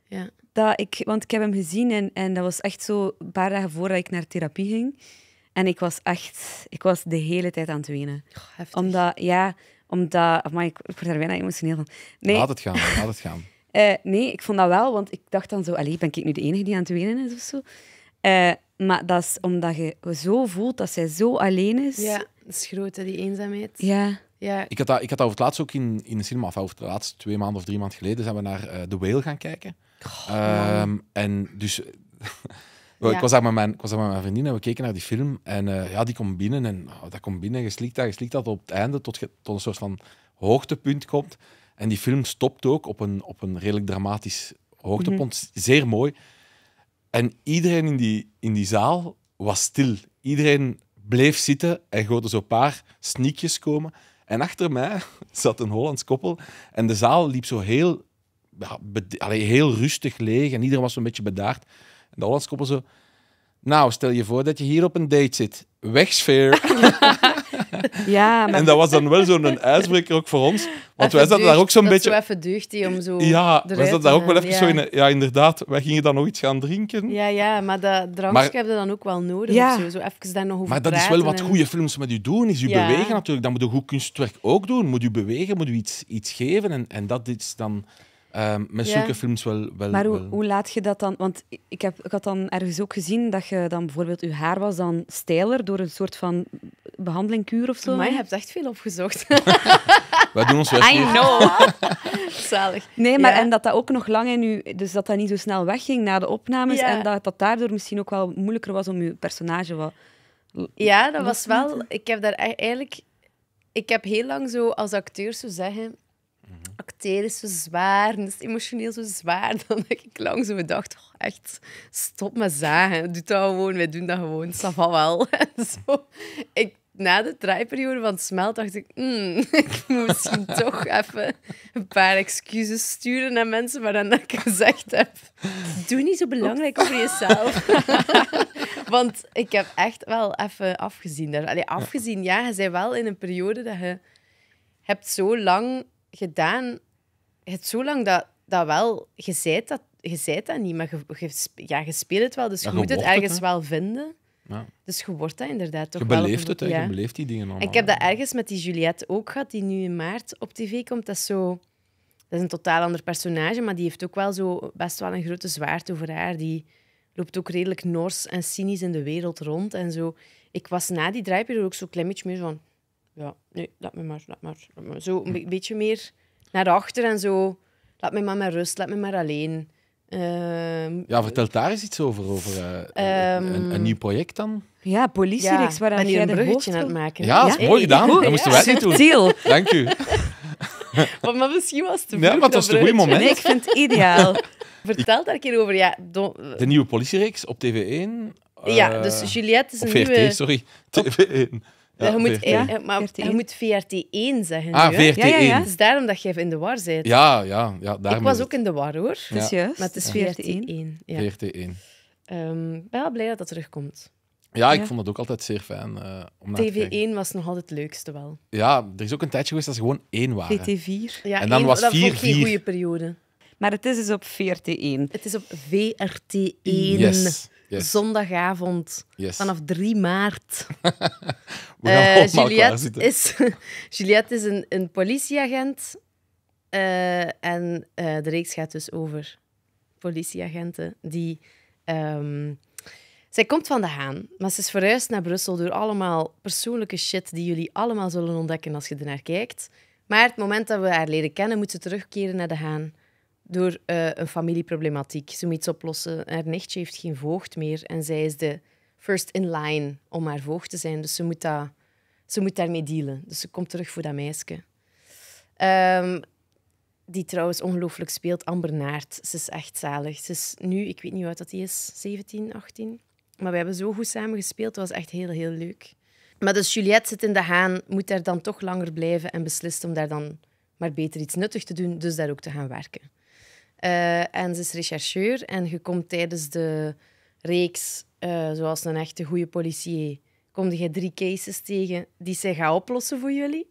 Ja. Dat ik, want ik heb hem gezien en, en dat was echt zo een paar dagen voordat ik naar therapie ging. En ik was echt... Ik was de hele tijd aan het wenen. omdat, ja, omdat... Maar ik, ik word daar bijna emotioneel van. Laat het gaan, laat het gaan. Eh, nee, ik vond dat wel, want ik dacht dan zo... Allee, ben ik nu de enige die aan het wenen is of zo? Eh, maar dat is omdat je zo voelt dat zij zo alleen is. Ja, dat is groot, die eenzaamheid. Ja. ja. Ik, had dat, ik had over het laatst ook in, in de cinema, of over het laatst twee maanden of drie maanden geleden, zijn we naar uh, The Whale gaan kijken. Oh, en dus... Ik, was daar met mijn, ik was met mijn vriendin en we keken naar die film. En eh, ja, die komt binnen en oh, dat komt binnen. Je slikt dat, je slikt dat op het einde tot, je, tot een soort van hoogtepunt komt. En die film stopt ook op een, op een redelijk dramatisch hoogtepunt. Mhm. Zeer mooi. En iedereen in die, in die zaal was stil. Iedereen bleef zitten en gooide dus zo'n paar sneakjes komen. En achter mij zat een Hollands koppel. En de zaal liep zo heel, Allee, heel rustig leeg. En iedereen was zo'n beetje bedaard. En de Hollands koppel zo... Nou, stel je voor dat je hier op een date zit wegsfeer. ja, maar... En dat was dan wel zo'n ijsbreker ook voor ons. Want wij zaten daar ook zo'n beetje... Zo even deugd, om zo Ja, wij zaten daar ook wel even zo in... Ja, inderdaad. Wij gingen dan nog iets gaan drinken. Ja, ja, maar dat drankje maar... heb je dan ook wel nodig. Ja. Zo, zo even daar nog over Maar dat is wel wat en... goede films met u doen, is u bewegen natuurlijk. dan moet u goed kunstwerk ook doen. Moet u bewegen, moet u iets, iets geven. En, en dat is dan... Um, met zulke films wel, wel. Maar hoe, laat je dat dan? Want ik, heb, ik had dan ergens ook gezien dat je dan bijvoorbeeld je haar was dan stijler door een soort van behandelingkuur of zo. Maar je hebt echt veel opgezocht. Wij doen ons I know. Zalig. Nee, maar en dat dat ook nog lang in u, dus dat dat niet zo snel wegging na de opnames en dat dat daardoor misschien ook wel moeilijker was om je personage wat. Ja, dat was wel. Ik heb daar e- eigenlijk, ik heb heel lang zo als acteur zo zeggen Mhm. Acteren is zo zwaar en is emotioneel zo zwaar. Dan heb ik lang zo bedacht, oh, echt, stop met zagen. Doe dat gewoon, wij doen dat gewoon, ça wel. zo, ik, na de draaiperiode van smelt dacht ik, hmm, ik moet misschien toch even een paar excuses sturen naar mensen waaraan ik gezegd heb, doe niet zo belangrijk over jezelf. Want ik heb echt wel even afgezien. Allee, afgezien, ja, je bent wel in een periode dat je hebt zo lang gedaan, het zo lang dat, dat wel, je zei dat, je dat niet, maar je, ja, je speelt het wel, dus je, moet het ergens wel vinden. Ja. Dus je wordt dat inderdaad toch je wel... Beleeft het, ja. Je beleeft die dingen allemaal. Ik heb dat ergens met die Juliette ook gehad, die nu in maart op tv komt. Dat is zo... Dat is een totaal ander personage, maar die heeft ook wel zo best wel een grote zwaarte over haar. Die loopt ook redelijk nors en cynisch in de wereld rond en zo. Ik was na die draaiperiode ook zo klein beetje meer van ja, nee, laat me maar, laat maar. Zo een beetje meer naar achter en zo. Laat me maar met rust, laat me maar alleen. Uh, ja, vertel daar eens iets over, over uh, een, ehm, nieuw project dan. Ja, politiereeks, ja, waar ben je een bruggetje aan het maken. Ja, dat mooi gedaan. Goed, dat moesten wij niet doen. Dank u. maar, maar, misschien was het te vroeg. Ja, maar was een goed moment. ik vind het ideaal. Vertel daar een keer over. Ja, De nieuwe politiereeks op TV1. ja, eh, dus Juliette is een VRT, nieuwe... sorry. TV1 je, moet, eh, maar moet VRT1 zeggen. Ah, nu, VRT1. Ja, ja, dus daarom dat jij in de war zit. Ja, ja, ja daarom ik was ook in de war hoor. juist. Maar het is VRT1. VRT1. Um, ben wel blij dat dat terugkomt. Ja, ik vond dat ook altijd zeer fijn. Uh, om TV1 was nog altijd het leukste wel. Ja, er is ook een tijdje geweest dat ze gewoon één waren. VT4. Ja, en dan was dat vier, geen goede periode. Maar het is dus op VRT1. Het is op VRT1. Yes. Zondagavond vanaf 3 maart. We eh, Juliette, is, Juliette is een, een politieagent. Eh, en eh, de reeks gaat dus over politieagenten die. Ehm, zij komt van de Haan, maar ze is verhuisd naar Brussel door allemaal persoonlijke shit die jullie allemaal zullen ontdekken als je ernaar kijkt. Maar het moment dat we haar leren kennen, moet ze terugkeren naar de Haan door eh, een familieproblematiek. ze moet iets oplossen. Haar nichtje heeft geen voogd meer en zij is de first in line om haar voogd te zijn. Dus ze moet, dat, ze moet daarmee dealen. Dus ze komt terug voor dat meisje. Ehm, die trouwens ongelooflijk speelt, Amber Naert. Ze is echt zalig. Ze is nu, ik weet niet hoe oud dat die is, 17, 18. Maar we hebben zo goed samen gespeeld. Het was echt heel, heel leuk. Maar dus Juliette zit in de haan, moet daar dan toch langer blijven en beslist om daar dan maar beter iets nuttigs te doen, dus daar ook te gaan werken. Eh, en ze is rechercheur. En je komt tijdens de reeks, eh, zoals een echte goede policier, kom je drie cases tegen die zij gaat oplossen voor jullie.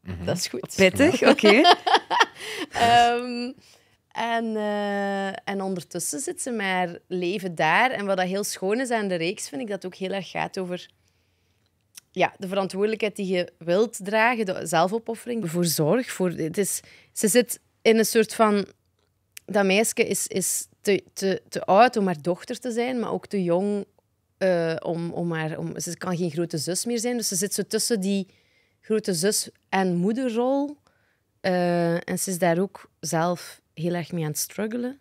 Mhm. Dat is goed. Pittig, oké. Okay. Ehm, en, eh, en ondertussen zit ze maar leven daar. En wat dat heel schoon is aan de reeks, vind ik dat ook heel erg gaat over ja, de verantwoordelijkheid die je wilt dragen, de zelfopoffering voor zorg. Voor, het is, ze zit in een soort van dat meisje is, is te, oud om haar dochter te zijn, maar ook te jong eh, om, om haar... Om, ze kan geen grote zus meer zijn, dus ze zit zo tussen die grote zus- en moederrol. Eh, en ze is daar ook zelf heel erg mee aan het struggelen.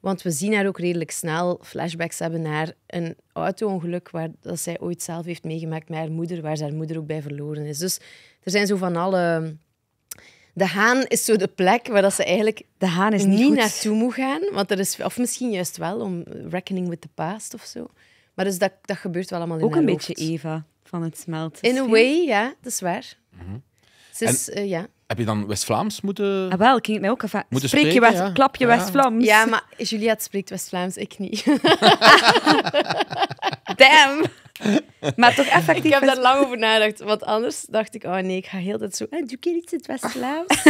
Want we zien haar ook redelijk snel flashbacks hebben naar een auto-ongeluk waar, dat zij ooit zelf heeft meegemaakt met haar moeder, waar zijn moeder ook bij verloren is. Dus er zijn zo van alle de haan is zo de plek waar dat ze eigenlijk de haan is niet, niet naartoe moet gaan. Want er is, of misschien juist wel, om reckoning with the past of zo. Maar dus dat, dat gebeurt wel allemaal in Ook een beetje Eva van het smelten In a way, ja, dat is waar. Mhm is, eh, ja. Heb je dan West-Vlaams moeten. Ah, wel, ging het mij ook af. Spreek spreken, je klap je West-Vlaams? Ja, maar Juliette spreekt West-Vlaams, ik niet. Damn! Maar toch effectief. Ik heb daar lang over nagedacht, want anders dacht ik, oh nee, ik ga heel dat zo. En ah, doe ik iets in het West-Vlaams?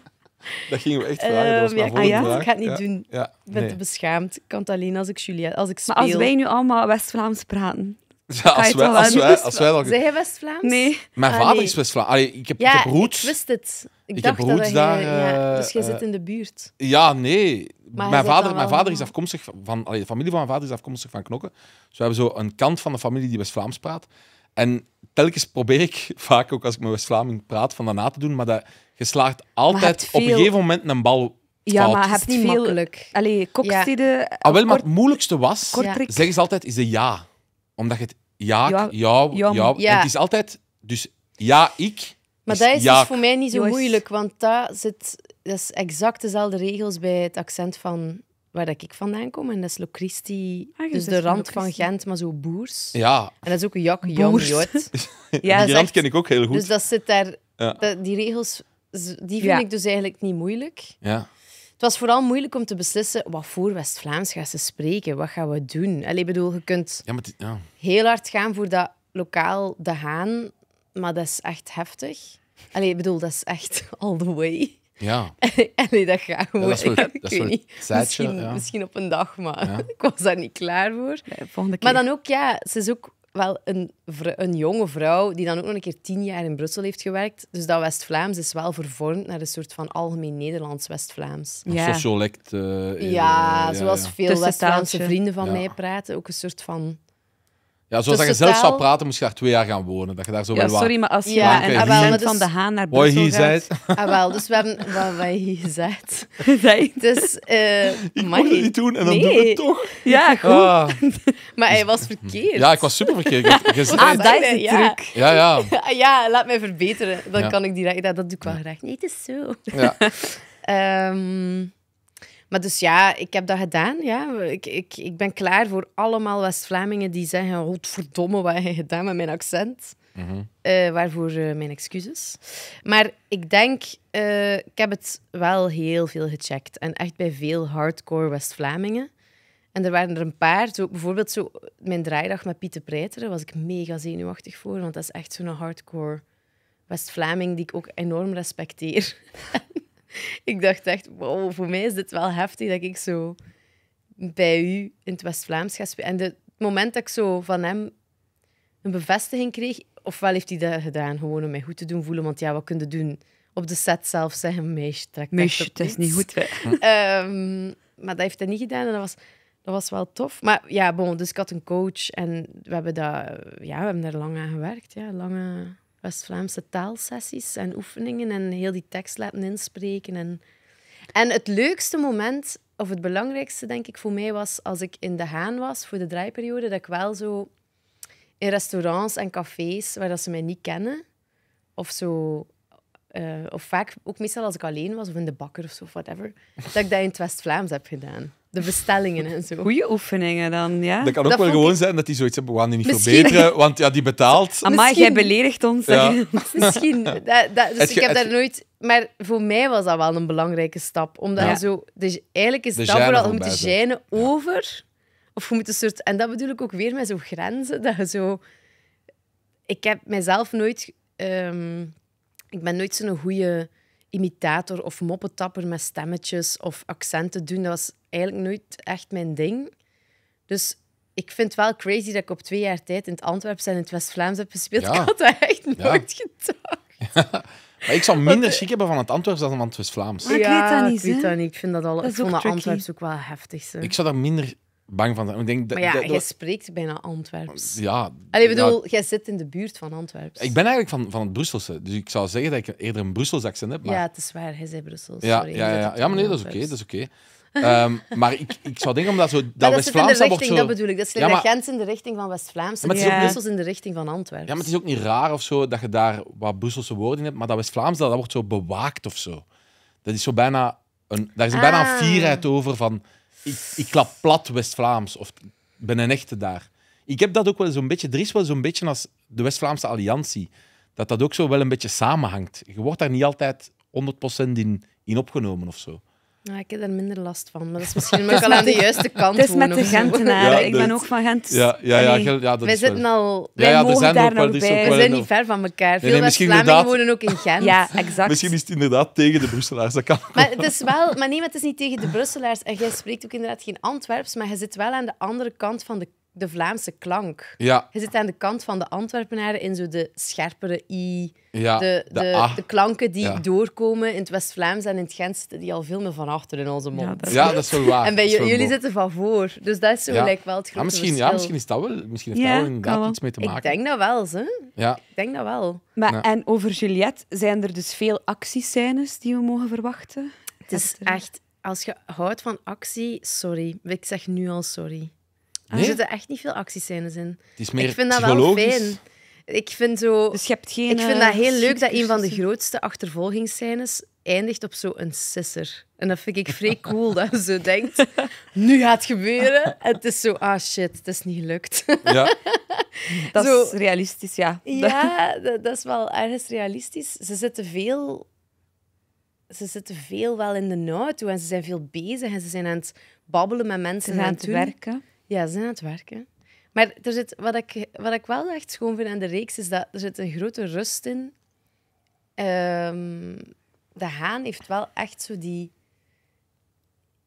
dat gingen we echt vragen. Dat was ah, ja? Ik ga het niet doen. Ik ben te beschaamd. Ik kan alleen als ik Juliette, als ik speel. Maar als wij nu allemaal West-Vlaams praten, Ja, als, West-Vlaams? Nee. Mijn ah, vader is West-Vlaams. Ik, heb, ja, ik heb roots. ik wist het. Ik, dacht dat daar... ja. Eh, dus jij uh, zit eh, in de buurt. Ja, nee. Maar mijn vader, mijn vader is afkomstig van... Allee, de familie van mijn vader is afkomstig van Knokke. Dus we hebben zo een kant van de familie die West-Vlaams praat. En telkens probeer ik, vaak ook als ik met West-Vlaming praat, van dat na te doen. Maar dat slaagt altijd op een gegeven moment een bal ja, maar het niet veel... makkelijk. Allee, koksteden... Ja. Ah, wel, maar het moeilijkste was, ja. zeggen ze altijd, is de ja. Omdat je ja, ja, jou, ja. En het is altijd... Dus ja, ik... Maar dat is dus voor mij niet zo moeilijk, want dat, zit, dat is exact dezelfde regels bij het accent van waar ik vandaan kom. En dat is Locristi, ah, dus de rand van Gent, maar zo boers. Ja. En dat is ook jak, jam, jot. ja, die rand ken ik ook heel dus goed. Dus dat zit daar... die regels, die vind ik dus eigenlijk niet moeilijk. Ja was vooral moeilijk om te beslissen wat voor West-Vlaams gaan spreken, wat gaan we doen. Allee, bedoel, je kunt ja, maar ja. heel hard gaan voor dat lokaal De Haan, maar dat is echt heftig. Allee, bedoel, dat is echt all the way. Ja. Allee, dat gaat gewoon. Ja, dat is dat weet niet. misschien, ja. misschien, op een dag, maar ik was daar niet klaar voor. Maar dan ook, ja, ze is ook wel een, een jonge vrouw die dan ook nog een keer tien jaar in Brussel heeft gewerkt. Dus dat West-Vlaams is wel vervormd naar een soort van algemeen Nederlands West-Vlaams. Ja. Sociolect. Eh, eh, ja, zoals veel West-Vlaamse vrienden van mij praten. Ook een soort van ja, zoals dus dat je zelf zou praten, moest je daar twee jaar gaan wonen. Dat je daar zo ja, sorry, maar als je ja, en, en, dus, van de Haan naar Brussel gaat... Ah, wel, dus we hebben... Wat, wij hier gezegd Dus... Uh, ik niet doen en dan nee. het toch. Ja, ah. goed. maar hij was verkeerd. Ja, ik was super verkeerd. ja ah, dat is ah, de Ja, ja. Ah, ja, laat mij verbeteren. Dan kan ik direct... Dat, dat doe ik wel graag. Nee, het is zo. Ja. Ehm, maar dus ja, ik heb dat gedaan. Ja. Ik, ik, ik ben klaar voor allemaal West-Vlamingen die zeggen: oh, verdomme, wat heb je gedaan met mijn accent? Mhm. Eh, waarvoor eh, mijn excuses. Maar ik denk, eh, ik heb het wel heel veel gecheckt. En echt bij veel hardcore West-Vlamingen. En er waren er een paar. Zo, bijvoorbeeld zo, mijn draaidag met Pieter Preter. was ik mega zenuwachtig voor. Want dat is echt zo'n hardcore West-Vlaming die ik ook enorm respecteer. ik dacht echt, wow, voor mij is dit wel heftig dat ik zo bij u in het West-Vlaams ga spelen. En de, het moment dat ik zo van hem een bevestiging kreeg, ofwel heeft hij dat gedaan gewoon om mij goed te doen voelen, want ja, wat kun je doen? Op de set zelf zeggen, meisje, trek Meisje, het is niet goed. Ehm, maar dat heeft hij niet gedaan en dat was, dat was wel tof. Maar ja, bon, dus ik had een coach en we hebben, dat, ja, we hebben daar lang aan gewerkt. Ja, lange West-Vlaamse taalsessies en oefeningen en heel die tekst laten inspreken. En, en het leukste moment, of het belangrijkste denk ik voor mij, was als ik in De Haan was voor de draaiperiode, dat ik wel zo in restaurants en cafés waar dat ze mij niet kennen, of zo eh, of vaak ook meestal als ik alleen was, of in de bakker of zo, whatever, dat ik dat in het West-Vlaams heb gedaan de bestellingen en zo. Goeie oefeningen dan, ja. Dat kan ook wel gewoon zijn dat die zoiets hebben, we gaan die niet Misschien... verbeteren, want ja, die betaalt. Amai, jij beledigt ons. Misschien. Dat, dat, dus ik heb daar nooit... Maar voor mij was dat wel een belangrijke stap. Omdat zo... Dus eigenlijk is dat vooral, om te over... Of je moet soort... En dat bedoel ik ook weer met zo'n grenzen, dat je zo... Ik heb mijzelf nooit... Ehm, ik ben nooit zo'n goede imitator of moppetapper met stemmetjes of accenten doen. Dat was eigenlijk nooit echt mijn ding. Dus ik vind het wel crazy dat ik op twee jaar tijd in het Antwerps en in het West-Vlaams heb gespeeld. Ik had dat echt nooit ja. gedacht. Ja. Maar ik zou minder Want, eh, hebben van het Antwerps dan van het West-Vlaams. ik weet dat niet. Ik, weet dat niet. ik vind dat al. Dat ik Antwerps ook wel heftig. Zo. Ik zou daar minder bang van Ik denk dat, maar ja, dat, jij spreekt bijna Antwerps. Ja. Allee, bedoel, jij zit in de buurt van Antwerps. Ik ben eigenlijk van, van het Brusselse. Dus ik zou zeggen dat ik eerder een Brussels accent heb. Maar... Ja, het is waar. Hij zei Brussels. Ja, ja, ja, ja. maar nee, dat is oké. dat is oké. Ehm, maar ik, ik zou denken omdat zo, dat West-Vlaams wordt zo... Dat bedoel ik. Dat is ja, maar... in de richting van West-Vlaams. maar het is ook Brussels in de richting van Antwerpen. Ja, maar het is ook niet raar of zo dat je daar wat Brusselse woorden in hebt, maar dat West-Vlaams dat, dat, wordt zo bewaakt of zo. Dat is zo bijna een, daar is een ah. bijna een fierheid over van ik, ik klap plat West-Vlaams of ben een echte daar. Ik heb dat ook wel zo'n beetje. Er is wel zo'n beetje als de West-Vlaamse Alliantie. Dat dat ook zo wel een beetje samenhangt. Je wordt daar niet altijd 100% in, in opgenomen of zo. Ja, ah, ik heb er minder last van, maar dat is misschien ook al aan de juiste kant. Het is met de Gentenaren. ik ben ook van Gent. Ja, ja, ja, ja, dat wij zitten al... Wij ja, mogen zijn daar nog bij. We zijn niet ver van elkaar. Veel wonen ook in Gent. Ja, exact. Misschien is het inderdaad tegen de Brusselaars. Dat kan maar, het is wel, maar nee, maar het is niet tegen de Brusselaars. En jij spreekt ook inderdaad geen Antwerps, maar je zit wel aan de andere kant van de de Vlaamse klank. Ja. Je zit aan de kant van de Antwerpenaren in zo de scherpere i, de, de, de, klanken die doorkomen. In het West-Vlaams en in het Gent zitten die al veel meer van achter in onze mond. Ja, dat is, wel waar. En bij jullie zitten van voor. Dus dat is zo gelijk wel het grote misschien, Ja, misschien is dat wel, misschien heeft dat wel iets mee te maken. Ik denk dat wel, hè? Ja. Ik denk dat wel. Maar, En over Juliette, zijn er dus veel actiescènes die we mogen verwachten? Het is echt... Als je houdt van actie, sorry. Ik zeg nu al sorry. Er zitten echt niet veel actiescènes in. is ik vind dat wel fijn. Ik vind, zo, dus je hebt geen, ik vind dat eh, heel leuk dat een van de grootste achtervolgingsscènes eindigt op zo'n sisser. En dat vind ik vrij cool, dat je zo denkt, nu gaat het gebeuren. En het is zo, ah shit, het is niet gelukt. Ja. dat is realistisch, ja. Ja, dat, is wel ergens realistisch. Ze zitten veel... Ze zitten veel wel in de nauw en ze zijn veel bezig en ze zijn aan het babbelen met mensen. en aan het werken. Ja, ze zijn aan het werken. Maar er zit, wat, ik, wat ik wel echt schoon vind aan de reeks, is dat er zit een grote rust in. Um, de Haan heeft wel echt zo die...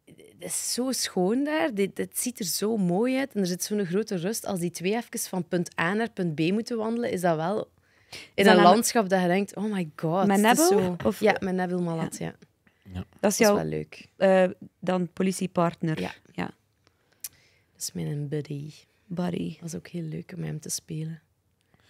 Het is zo schoon daar. Dit, het ziet er zo mooi uit. En er zit zo'n grote rust. Als die twee even van punt A naar punt B moeten wandelen, is dat wel in een landschap dat je denkt, oh my god. Met Zo... Of... Ja, met Nebel Malat, ja. ja. ja. Dat, is wel leuk. Eh, dan politiepartner. ja is mijn buddy. Buddy. was ook heel leuk om hem te spelen.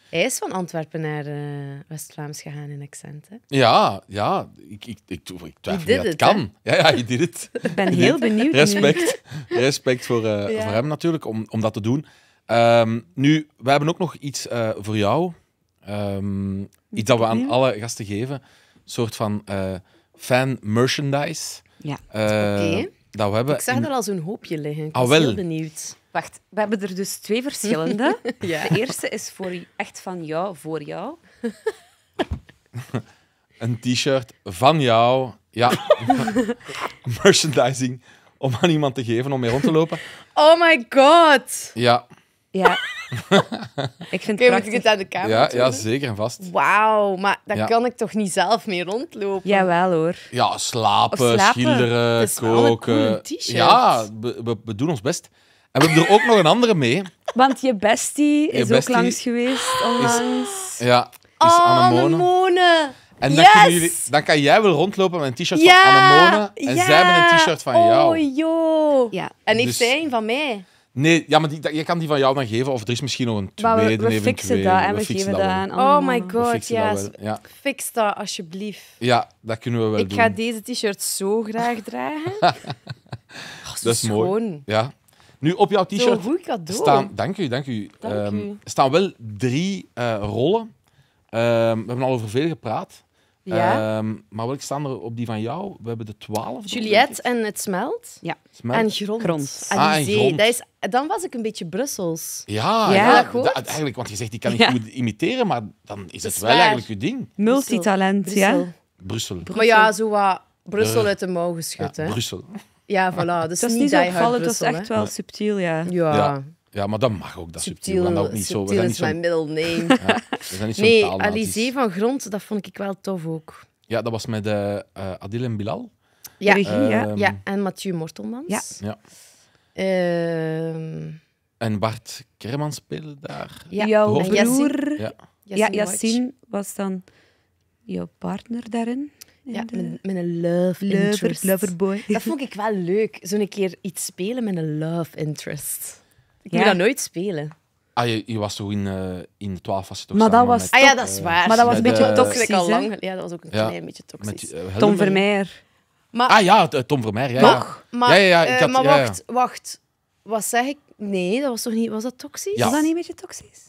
Hij is van Antwerpen naar eh, West-Vlaams gegaan in accent. Hè? Ja, ja. Ik, ik, ik, ik twijfel dat het kan. Ja, ja, je deed het. Ik ben heel benieuwd. Respect, respect voor, eh, voor hem natuurlijk, om, om dat te doen. Ehm, nu, we hebben ook nog iets eh, voor jou. Ehm, iets dat we aan alle gasten geven. Een soort van fan merchandise. Ja, oké hebben... Ik zag er al zo'n hoopje liggen. Ik ah, ben heel benieuwd. Wacht, we hebben er dus twee verschillende. De eerste is voor, echt van jou, voor jou. een t-shirt van jou. Ja. Merchandising. Om aan iemand te geven om mee rond te lopen. Oh my god. Ja. Ja. ik vind Kun je het aan de camera ja, ja, zeker en vast. Wauw, maar dan kan ik toch niet zelf mee rondlopen? Jawel hoor. Ja, slapen, slapen. schilderen, is koken. ja, we, we, doen ons best. En we hebben er ook nog een andere mee. Want je bestie is je ook langs geweest onlangs. ja, is oh, Anemone. Anemone. En dan, yes! dan, kan jij wel rondlopen met een t-shirt van Anemone en zij met een t-shirt van jou. Oh joh. Ja. En ik dus, zijn van mij. Nee, ja, maar die, je kan die van jou dan geven. Of er is misschien nog een tweede maar we, we fixen dat en we, geven dat, aan Oh my god, yes. ja. Fix dat alsjeblieft. Ja, dat kunnen we wel Ik doen. Ik ga deze t-shirt zo graag dragen. Oh, dat, is schoon. mooi. Ja. Nu, op jouw t-shirt staan... Dank u, dank u. Dank ehm, staan wel drie eh, rollen. Ehm, we hebben al over veel gepraat. Ja. Ehm, maar welke staan er op die van jou? We hebben de twaalf Juliette en Het Smelt. Ja. En Grond. grond. Ah, ah, en grond. Dat is, dan was ik een beetje Brussels. Ja, ja, eigenlijk, want je zegt die kan niet goed imiteren, maar dan is het wel eigenlijk je ding. Multitalent, ja. Brussel. Maar ja, zo wat Brussel uit de mouw geschud. hè. Brussel. Ja, voilà. Dus dat is niet zo opvallend, dat is echt wel subtiel, ja. ja. Ja, maar dat mag ook, dat subtiel. subtiel. Dat ook niet zo, we zijn is niet mijn middle name. niet nee, Alizé van Grond, dat vond ik wel tof ook. Ja, dat was met uh, Adil en Bilal. Ja. ja. Ehm, ja. en Mathieu Mortelmans. Ja. ja. Ehm, en Bart Kerman speelde daar. Ja. Jouw broer. Ja, ja was dan jouw partner daarin. Ja, met, een love interest. loverboy. Dat vond ik wel leuk, zo'n keer iets spelen met een love interest. Ik ja. moet dat nooit spelen. Ah, je, je was toch in, eh, in de 12 was je toch maar dat was Ah ja, dat is waar. maar dat was een beetje toxisch. Al lang, ja, dat was ook een klein beetje toxisch. Eh, Tom Vermeer. Maar, ah ja, eh, Tom Vermeer. Ja, maar, ja. ja, had, maar wacht, wacht. Wat zeg ik? Nee, dat was toch niet... Was dat toxisch? Was dat niet een beetje toxisch?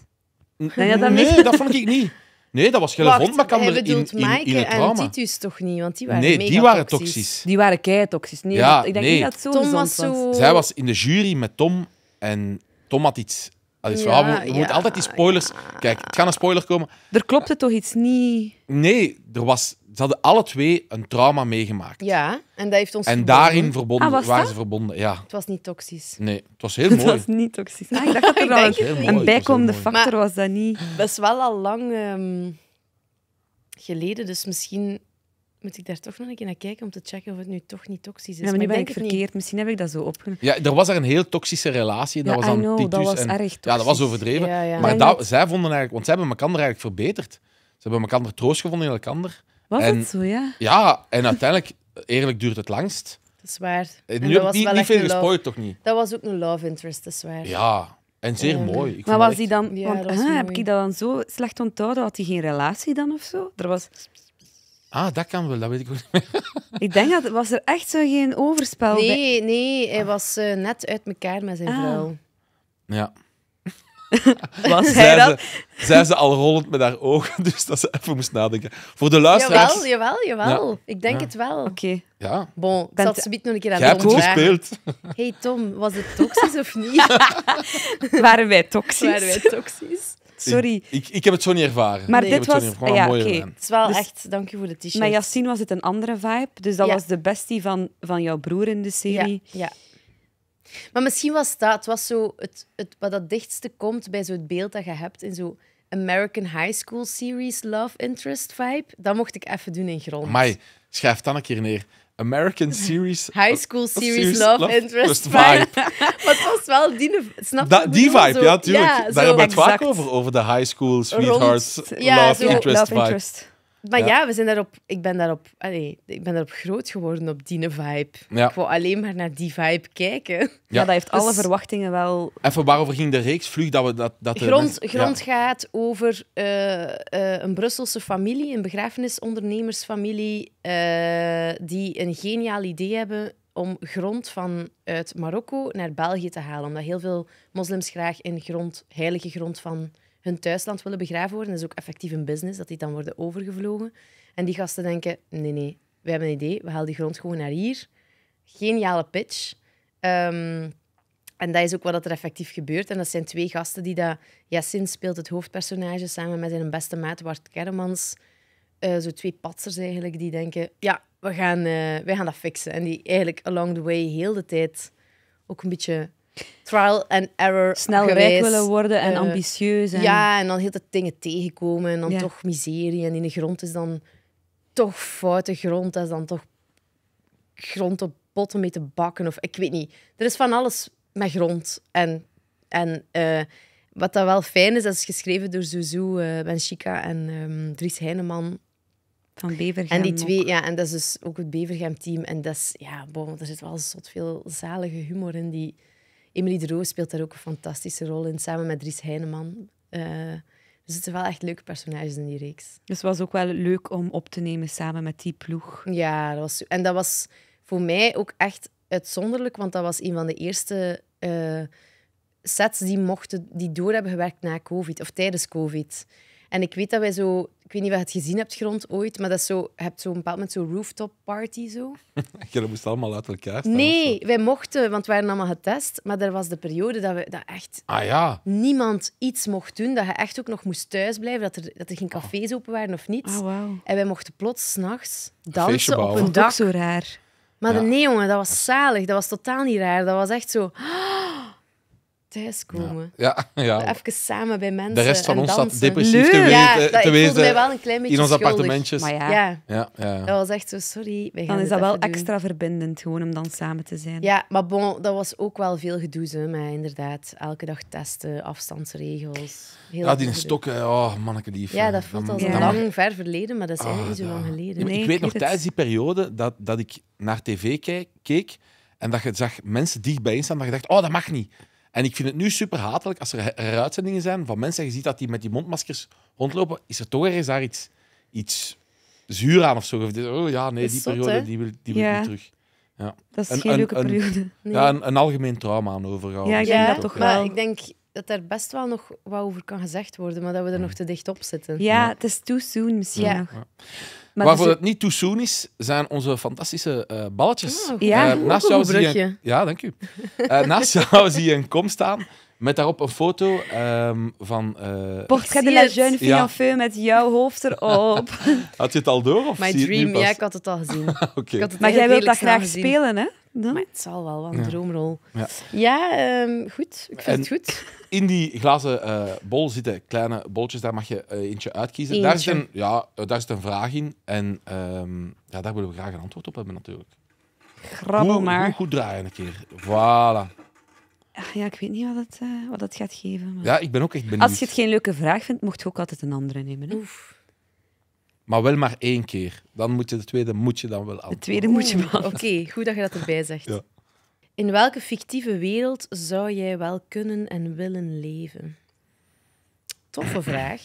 nee, dat, dat vond ik niet. Nee, dat was gelevond, maar kan er in, in, in het en Titus toch niet? Want die waren Nee, die waren toxisch. Die waren kei toxisch. Nee, ik denk niet dat zo zo... Zij was in de jury met Tom en Tom had iets. Je ja, ah, we, moeten altijd die spoilers. Kijk, het gaat een spoiler komen. Er klopte toch iets niet? Nee, er was, ze hadden alle twee een trauma meegemaakt. Ja, en dat heeft ons. En verbonden. daarin verbonden, ah, waren ze verbonden. Ja. Het was niet toxisch. Nee, het was heel mooi. Het was niet toxisch. Ah, ik dacht een, bijkomende factor was, dat niet. Dat is wel al lang ehm, geleden, dus misschien moet ik daar toch nog een keer naar kijken om te checken of het nu toch niet toxisch is. Ja, maar nu ben ik, verkeerd. Niet. Misschien heb ik dat zo opgenomen. Ja, er was daar een heel toxische relatie. dat was know, Titus. Dat dus was en, erg toxisch. Ja, dat was overdreven. Ja, maar dat, zij vonden eigenlijk... Want zij hebben elkaar eigenlijk verbeterd. Ze hebben elkaar troost gevonden in elkaar. Was en, het zo, ja? Ja, en uiteindelijk, eh, eerlijk duurt het langst. Dat is waar. Eh, en nu dat was niet, wel niet veel toch niet? Dat was ook een love interest, dat is waar. Ja, en zeer mooi. maar was hij die dan... heb ik dat dan zo slecht onthouden? Had hij geen relatie dan of zo? Er was... Ah, dat kan wel, dat weet ik ook niet ik denk dat was er echt zo geen overspel Nee, nee, hij was eh, net uit elkaar met zijn ah. vrouw. Ja. was zij, dat? Ze, ze al rollend met haar ogen, dus dat ze even moest nadenken. Voor de luisteraars... Jawel, jawel, jawel. Ik denk het wel. Oké. Ja. Bon, ik zal het nog een keer aan Jij hebt het gespeeld. hey Tom, was het toxisch of niet? Waren wij toxisch? Waren wij toxisch? Sorry. Ik, ik, heb het zo niet ervaren. Maar dit was... ja, Het is wel dus echt... Dank je voor de t-shirt. Met Yassine was het een andere vibe. Dus dat was de bestie van, van jouw broer in de serie. Ja, ja. Maar misschien was dat... Het was zo... Het, het, wat dat dichtste komt bij zo'n beeld dat je hebt in zo... American High School Series Love Interest vibe. Dat mocht ik even doen in grond. Maar schrijf dan een keer neer. American Series... High School Series, series love, love, Interest vibe. maar het was wel die... Snap da, die vibe, zo, ja, tuurlijk. Ja, Daar hebben we het vaak over, over de High School Sweethearts Rond, ja, Love, zo, interest love Interest vibe maar ja. we zijn daarop, ik, ben daarop, allee, ik ben daarop groot geworden, op die vibe. Ik wou alleen maar naar die vibe kijken. Ja, dat heeft dus alle verwachtingen wel... Even, waarover ging de reeks? Vlug dat we dat... dat grond grond gaat over eh, eh, een Brusselse familie, een begrafenisondernemersfamilie, eh, die een geniaal idee hebben om grond vanuit Marokko naar België te halen. Omdat heel veel moslims graag in grond, heilige grond van hun thuisland willen begraven worden. Dat is ook effectief een business, dat die dan worden overgevlogen. En die gasten denken, nee, nee, we hebben een idee. We halen die grond gewoon naar hier. Geniale pitch. Ehm, en dat is ook wat er effectief gebeurt. En dat zijn twee gasten die dat... Jessin speelt het hoofdpersonage samen met zijn beste maat Bart Kermans. Uh, zo twee patsers eigenlijk, die denken... Ja, we gaan, eh, wij gaan dat fixen. En die eigenlijk along the way heel de tijd ook een beetje trial and error Snel geweest. rijk willen worden en eh, ambitieus. En... Ja, en dan heel de dingen tegenkomen en dan toch miserie. En in de grond is dan toch foute grond. Dat is dan toch grond op potten mee te bakken. Of ik weet niet. Er is van alles met grond. En, en eh, wat dat wel fijn is, dat is geschreven door Zuzu uh, en ehm, Dries Heineman. Van Bevergem. En die twee, ja, en dat is dus ook het Bevergem-team. En dat is, ja, er zit wel zot veel zalige humor in die Emily de speelt daar ook een fantastische rol in, samen met Dries Heineman. Dus eh, het zijn wel echt leuke personages in die reeks. Dus het was ook wel leuk om op te nemen samen met die ploeg. Ja, dat was, en dat was voor mij ook echt uitzonderlijk, want dat was een van de eerste eh, sets die, mochten, die door hebben gewerkt na COVID of tijdens COVID. En ik weet dat wij zo ik weet niet wat je het gezien hebt grond ooit, maar dat is zo, je hebt zo'n bepaald met zo'n rooftop party zo. Jullie moesten allemaal uit elkaar staan? Nee, wij mochten, want we waren allemaal getest, maar er was de periode dat we dat echt ah, ja. niemand iets mocht doen, dat je echt ook nog moest thuisblijven, dat er, dat er geen oh. cafés open waren of niets. Oh, wow. En wij mochten plots s'nachts dansen op een dak. zo raar. Maar nee, jongen, dat was zalig. Dat was totaal niet raar. Dat was echt zo thuiskomen. Ja. Ja, ja. Even samen bij mensen. De rest van ons dansen. zat depressief te, ja, te, dat, wezen. wel een klein beetje in onze appartementjes. Maar ja. Ja. Ja, dat was echt zo, sorry. gaan dan is dat wel extra verbindend gewoon om dan samen te zijn. Ja, maar bon, dat was ook wel veel gedoe, maar inderdaad. Elke dag testen, afstandsregels. Heel ja, die stokken, oh manneke lief. Ja, dat eh, voelt al een lang, ver verleden, maar dat is oh, eigenlijk niet zo lang geleden. ik weet nog tijdens die periode dat, dat ik naar tv keek en dat je zag mensen dichtbij eens staan, dat je dacht, oh, dat mag niet. En ik vind het nu super hatelijk als er heruitzendingen zijn van mensen en je ziet dat die met die mondmaskers rondlopen. Is er toch ergens daar iets, iets zuur aan of zo? oh ja, nee, die periode die wil, die wil niet terug. Ja. Dat is een, geen leuke periode. Een, Ja, een, algemeen trauma aan overhouden. Ja, ik denk dat toch wel. ik denk dat er best wel nog wat over kan gezegd worden, maar dat we er nog te dicht op zitten. Ja, het is too soon misschien nog. Maar Waarvoor dus- het niet too soon is, zijn onze fantastische eh, balletjes. Oh. ja, uh, naast jou Ja, dank u. Eh, naast jou zie je een kom staan met daarop een foto ehm, van... Uh... Eh, Portrait de la jeune fille en feu met jouw hoofd erop. had je het al door? Of My dream, ja, ik had het al gezien. okay. maar jij wilt dat graag spelen, hè? Dan? het zal wel, wel een droomrol. Ja, ehm, goed. Ik vind het goed. In die glazen eh, bol zitten kleine bolletjes. daar mag je eh, eentje uitkiezen. Eentje. Daar, zit een, ja, daar zit een vraag in en ehm, ja, daar willen we graag een antwoord op hebben natuurlijk. Grabbel maar. Hoe, goed draaien een keer? Voilà ja, ik weet niet wat het, eh, wat het gaat geven. Ja, ik ben ook echt benieuwd. Als je het geen leuke vraag vindt, mocht je ook altijd een andere nemen. Hè? Oef. Maar wel maar één keer. Dan moet je de tweede moet je dan wel antwoorden. De tweede moet je wel. Oké, goed dat je dat erbij zegt. Ja. In welke fictieve wereld zou jij wel kunnen en willen leven? Toffe vraag.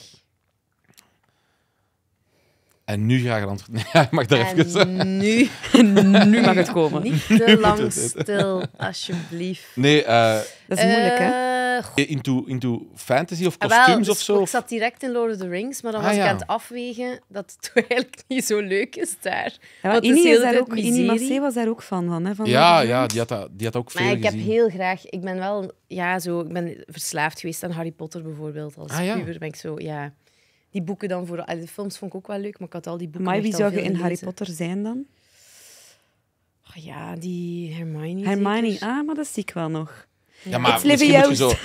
En nu ga ik antwoord. Nee, mag daar en Nu, nu mag het komen. Niet te lang stil, alsjeblieft. Nee, eh, dat is moeilijk, hè? Eh, into, into fantasy of ah, kostuums of zo? Ik zat direct in Lord of the Rings, maar dan ah, was ik aan het afwegen dat het toch eigenlijk niet zo leuk is daar. Ja, Ini, is daar ook, was daar ook van, van, hè, van ja, ja die, had, die had ook veel Maar ik heb heel graag... Ik ben wel ja, zo, ik ben verslaafd geweest aan Harry Potter bijvoorbeeld. Als ah, puber ben ik zo... Ja die boeken dan voor... de films vond ik ook wel leuk, maar ik had al die boeken Maar wie zou je in Harry Potter zijn dan? Oh, ja, die Hermione. Hermione, ah, maar dat zie ik wel nog. Ja, maar misschien is zo...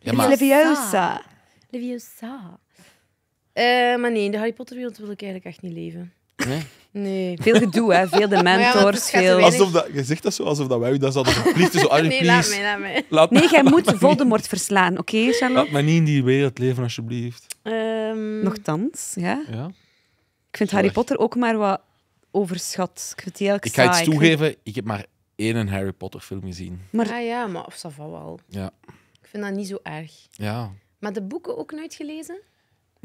Ja, maar... Leviosa. Leviosa. Uh, maar nee, in de Harry Potter wereld wil ik eigenlijk echt niet leven. Nee? Nee, veel gedoe, hè. veel de mentors. veel... Alsof dat, je zegt dat zo, alsof dat wij u dat zouden verplichten. Dus zo, nee, please. laat mij, laat mij. nee, jij moet Voldemort verslaan, oké, okay, Charlotte? Laat mij niet in die wereld leven, alsjeblieft. Um... Nochtans, ja. ja. Ik vind Harry Potter ook maar wat overschat. Ik vind die Ik ga iets toegeven, ik, heb maar één Harry Potter film gezien. Maar... Ah, ja, maar of dat wel. Ja. Ik vind dat niet zo erg. Ja. Maar de boeken ook nooit gelezen?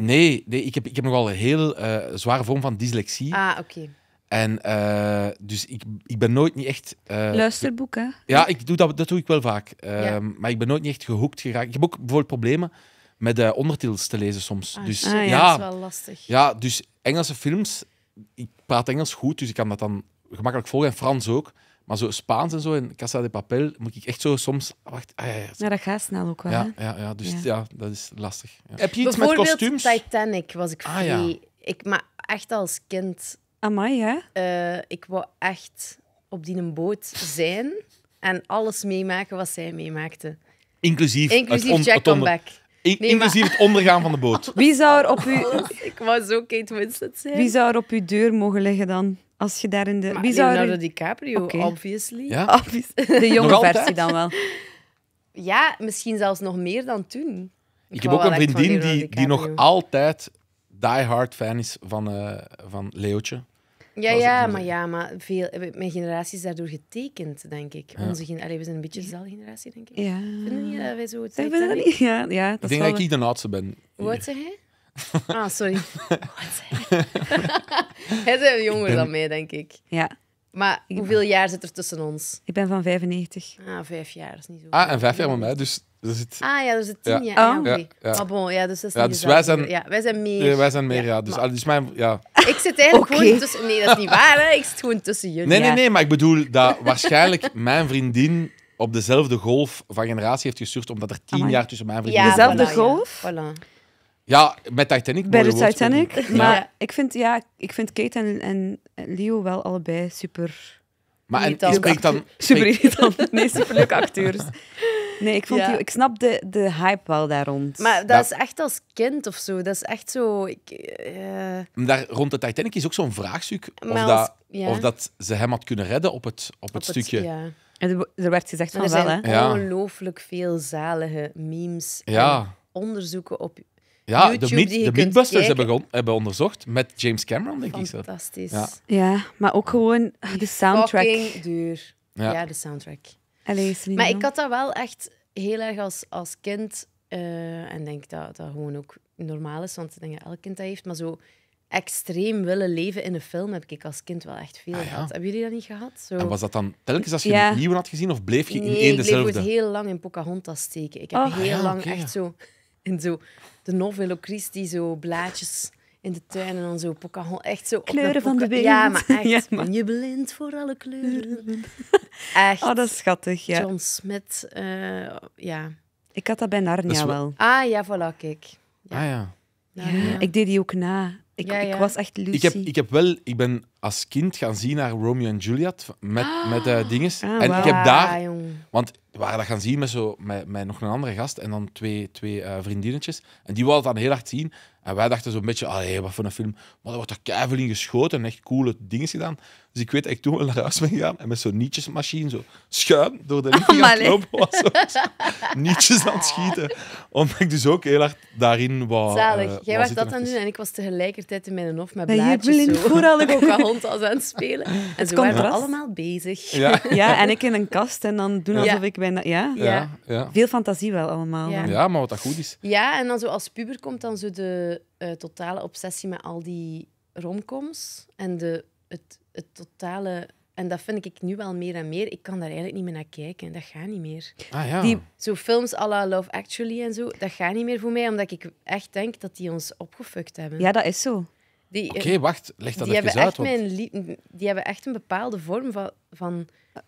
Nee, nee ik, heb, ik heb nogal een heel eh, zware vorm van dyslexie. Ah, oké. En eh, dus ik, ik ben nooit niet echt. Eh, luisterboeken. Ja, ik doe dat, dat doe ik wel vaak. Ehm, maar ik ben nooit niet echt gehoekt geraakt. Ik heb ook bijvoorbeeld problemen met ondertitels te lezen soms. Ah, dus, ah, ja, ja, dat is wel lastig. Ja, dus Engelse films. Ik praat Engels goed, dus ik kan dat dan gemakkelijk volgen. En Frans ook. Maar zo Spaans en zo, in Casa de Papel, moet ik echt zo soms... Ah, wacht, ah, dat gaat snel ook wel. Ja, ja, ja dus ja. dat is lastig. Heb je iets met kostuums? Titanic was ik ah, Ik, maar echt als kind... Amai, hè? Eh, ik wou echt op die boot zijn en alles meemaken wat zij meemaakte. Inclusief, Inclusief het Jack Comeback. inclusief het ondergaan van de boot. Wie zou er op u... Ik was ook Kate Winslet zijn. Wie zou er op uw deur mogen liggen dan? Als je daar in de... wie zou Leonardo er... DiCaprio, obviously. De jonge versie dan wel. Ja, misschien zelfs nog meer dan toen. Ik, heb ook een vriendin die, die nog altijd die-hard fan is van, uh, van Leotje. Ja, ja maar, ja, maar veel, mijn generatie is daardoor getekend, denk ik. Onze Allee, we zijn een beetje dezelfde generatie, denk ik. Ja. Vinden niet dat wij zo het zijn? Ja, ja, ik denk dat ik de oudste ben. Hoe oud zeg Ah, sorry. Hij zijn jonger dan mij, denk ik. Ja. Maar hoeveel jaar zit er tussen ons? Ik ben van 95. Ah, vijf jaar is niet zo. Ah, en vijf jaar met mij, dus er zit... Ah ja, er zit tien jaar. Oh. Ja, ja. bon, ja, dus dat is ja, dus wij zijn... Ja, wij zijn meer. wij zijn meer, ja. Dus, maar... dus mijn, ja. Ik zit eigenlijk gewoon tussen... Nee, dat is niet waar, hè. Ik zit gewoon tussen jullie. Nee, nee, nee, maar ik bedoel dat waarschijnlijk mijn vriendin op dezelfde golf van generatie heeft gestuurd, omdat er tien jaar tussen mijn vriendin... Ja, dezelfde golf? Voilà. Ja, met Titanic. Bij de Titanic. Maar ik, vind, ja, ik vind Kate en, en Leo wel allebei super... Maar en, irritant. dan... Super irritant. Nee, superleuke acteurs. Nee, ik, vond die, ik snap de, de hype wel daar rond. Maar dat, is echt als kind of zo. Dat is echt zo... Ik, eh, Daar, rond de Titanic is ook zo'n vraagstuk. Of, dat, of dat ze hem had kunnen redden op het, op, het stukje... er werd gezegd van wel, hè? ongelooflijk veel zalige memes ja. en onderzoeken op ja, de, meet, hebben, hebben onderzocht met James Cameron, denk ik zo. Fantastisch. Ja. maar ook gewoon de soundtrack. duur. Ja. de soundtrack. maar ik had dat wel echt heel erg als, als kind. Eh, en denk dat dat gewoon ook normaal is, want denk elk kind dat heeft. Maar zo extreem willen leven in een film heb ik als kind wel echt veel ah, gehad. Hebben jullie dat niet gehad? Zo. En was dat dan telkens als je een nieuwe had gezien of bleef je in één dezelfde? Nee, ik bleef heel lang in Pocahontas steken. Ik heb ah, heel lang echt zo... En zo de novello Christi, zo blaadjes in de tuin en zo Pocahontas. Echt zo Kleuren van de wereld. Ja, maar echt. Ja, Je blind voor alle kleuren. echt. Oh, dat is schattig, ja. John Smith, eh, ja. Ik had dat bij Narnia wel... Ah ja, voilà, kijk. Ja. Ah, ja. Ik deed die ook na. Ik, ja, ja. ik was echt Lucy. Ik heb, ik heb wel... Ik ben als kind gaan zien naar Romeo en Juliet met, ah. met uh, dinges. Ah, en ik heb daar... Want we waren dat gaan zien met, zo, met, met nog een andere gast en dan twee, twee eh, vriendinnetjes. En die wilden dat dan heel hard zien. En wij dachten zo'n beetje, wat voor een film. Maar er wordt er keivel in geschoten en echt coole dingen gedaan. Dus ik weet dat ik toen naar huis ben gegaan en met zo'n nietjesmachine zo schuim door de richting aan was. nietjes aan het schieten. Omdat ik dus ook heel hard daarin was. Eh, Zalig. Jij was dat aan het doen dus en ik was tegelijkertijd in mijn hof met ben blaadjes. Je blind vooral ik ook een hond als aan het spelen. En zo waren we allemaal bezig. Ja. en ik in een kast en dan doen alsof ik bijna... Ja? Ja. ja? Veel fantasie wel allemaal. Ja. maar wat dat goed is. Ja, en dan zo als puber komt dan zo de eh, totale obsessie met al die romcoms en de, het, het totale en dat vind ik nu wel meer en meer. Ik kan daar eigenlijk niet meer naar kijken. Dat gaat niet meer. Ah, ja. die, zo films à la Love Actually en zo, dat gaat niet meer voor mij, omdat ik echt denk dat die ons opgefukt hebben. Ja, dat is zo. Oké, eh, wacht. Leg dat die even hebben uit. Echt die hebben echt een bepaalde vorm van, van het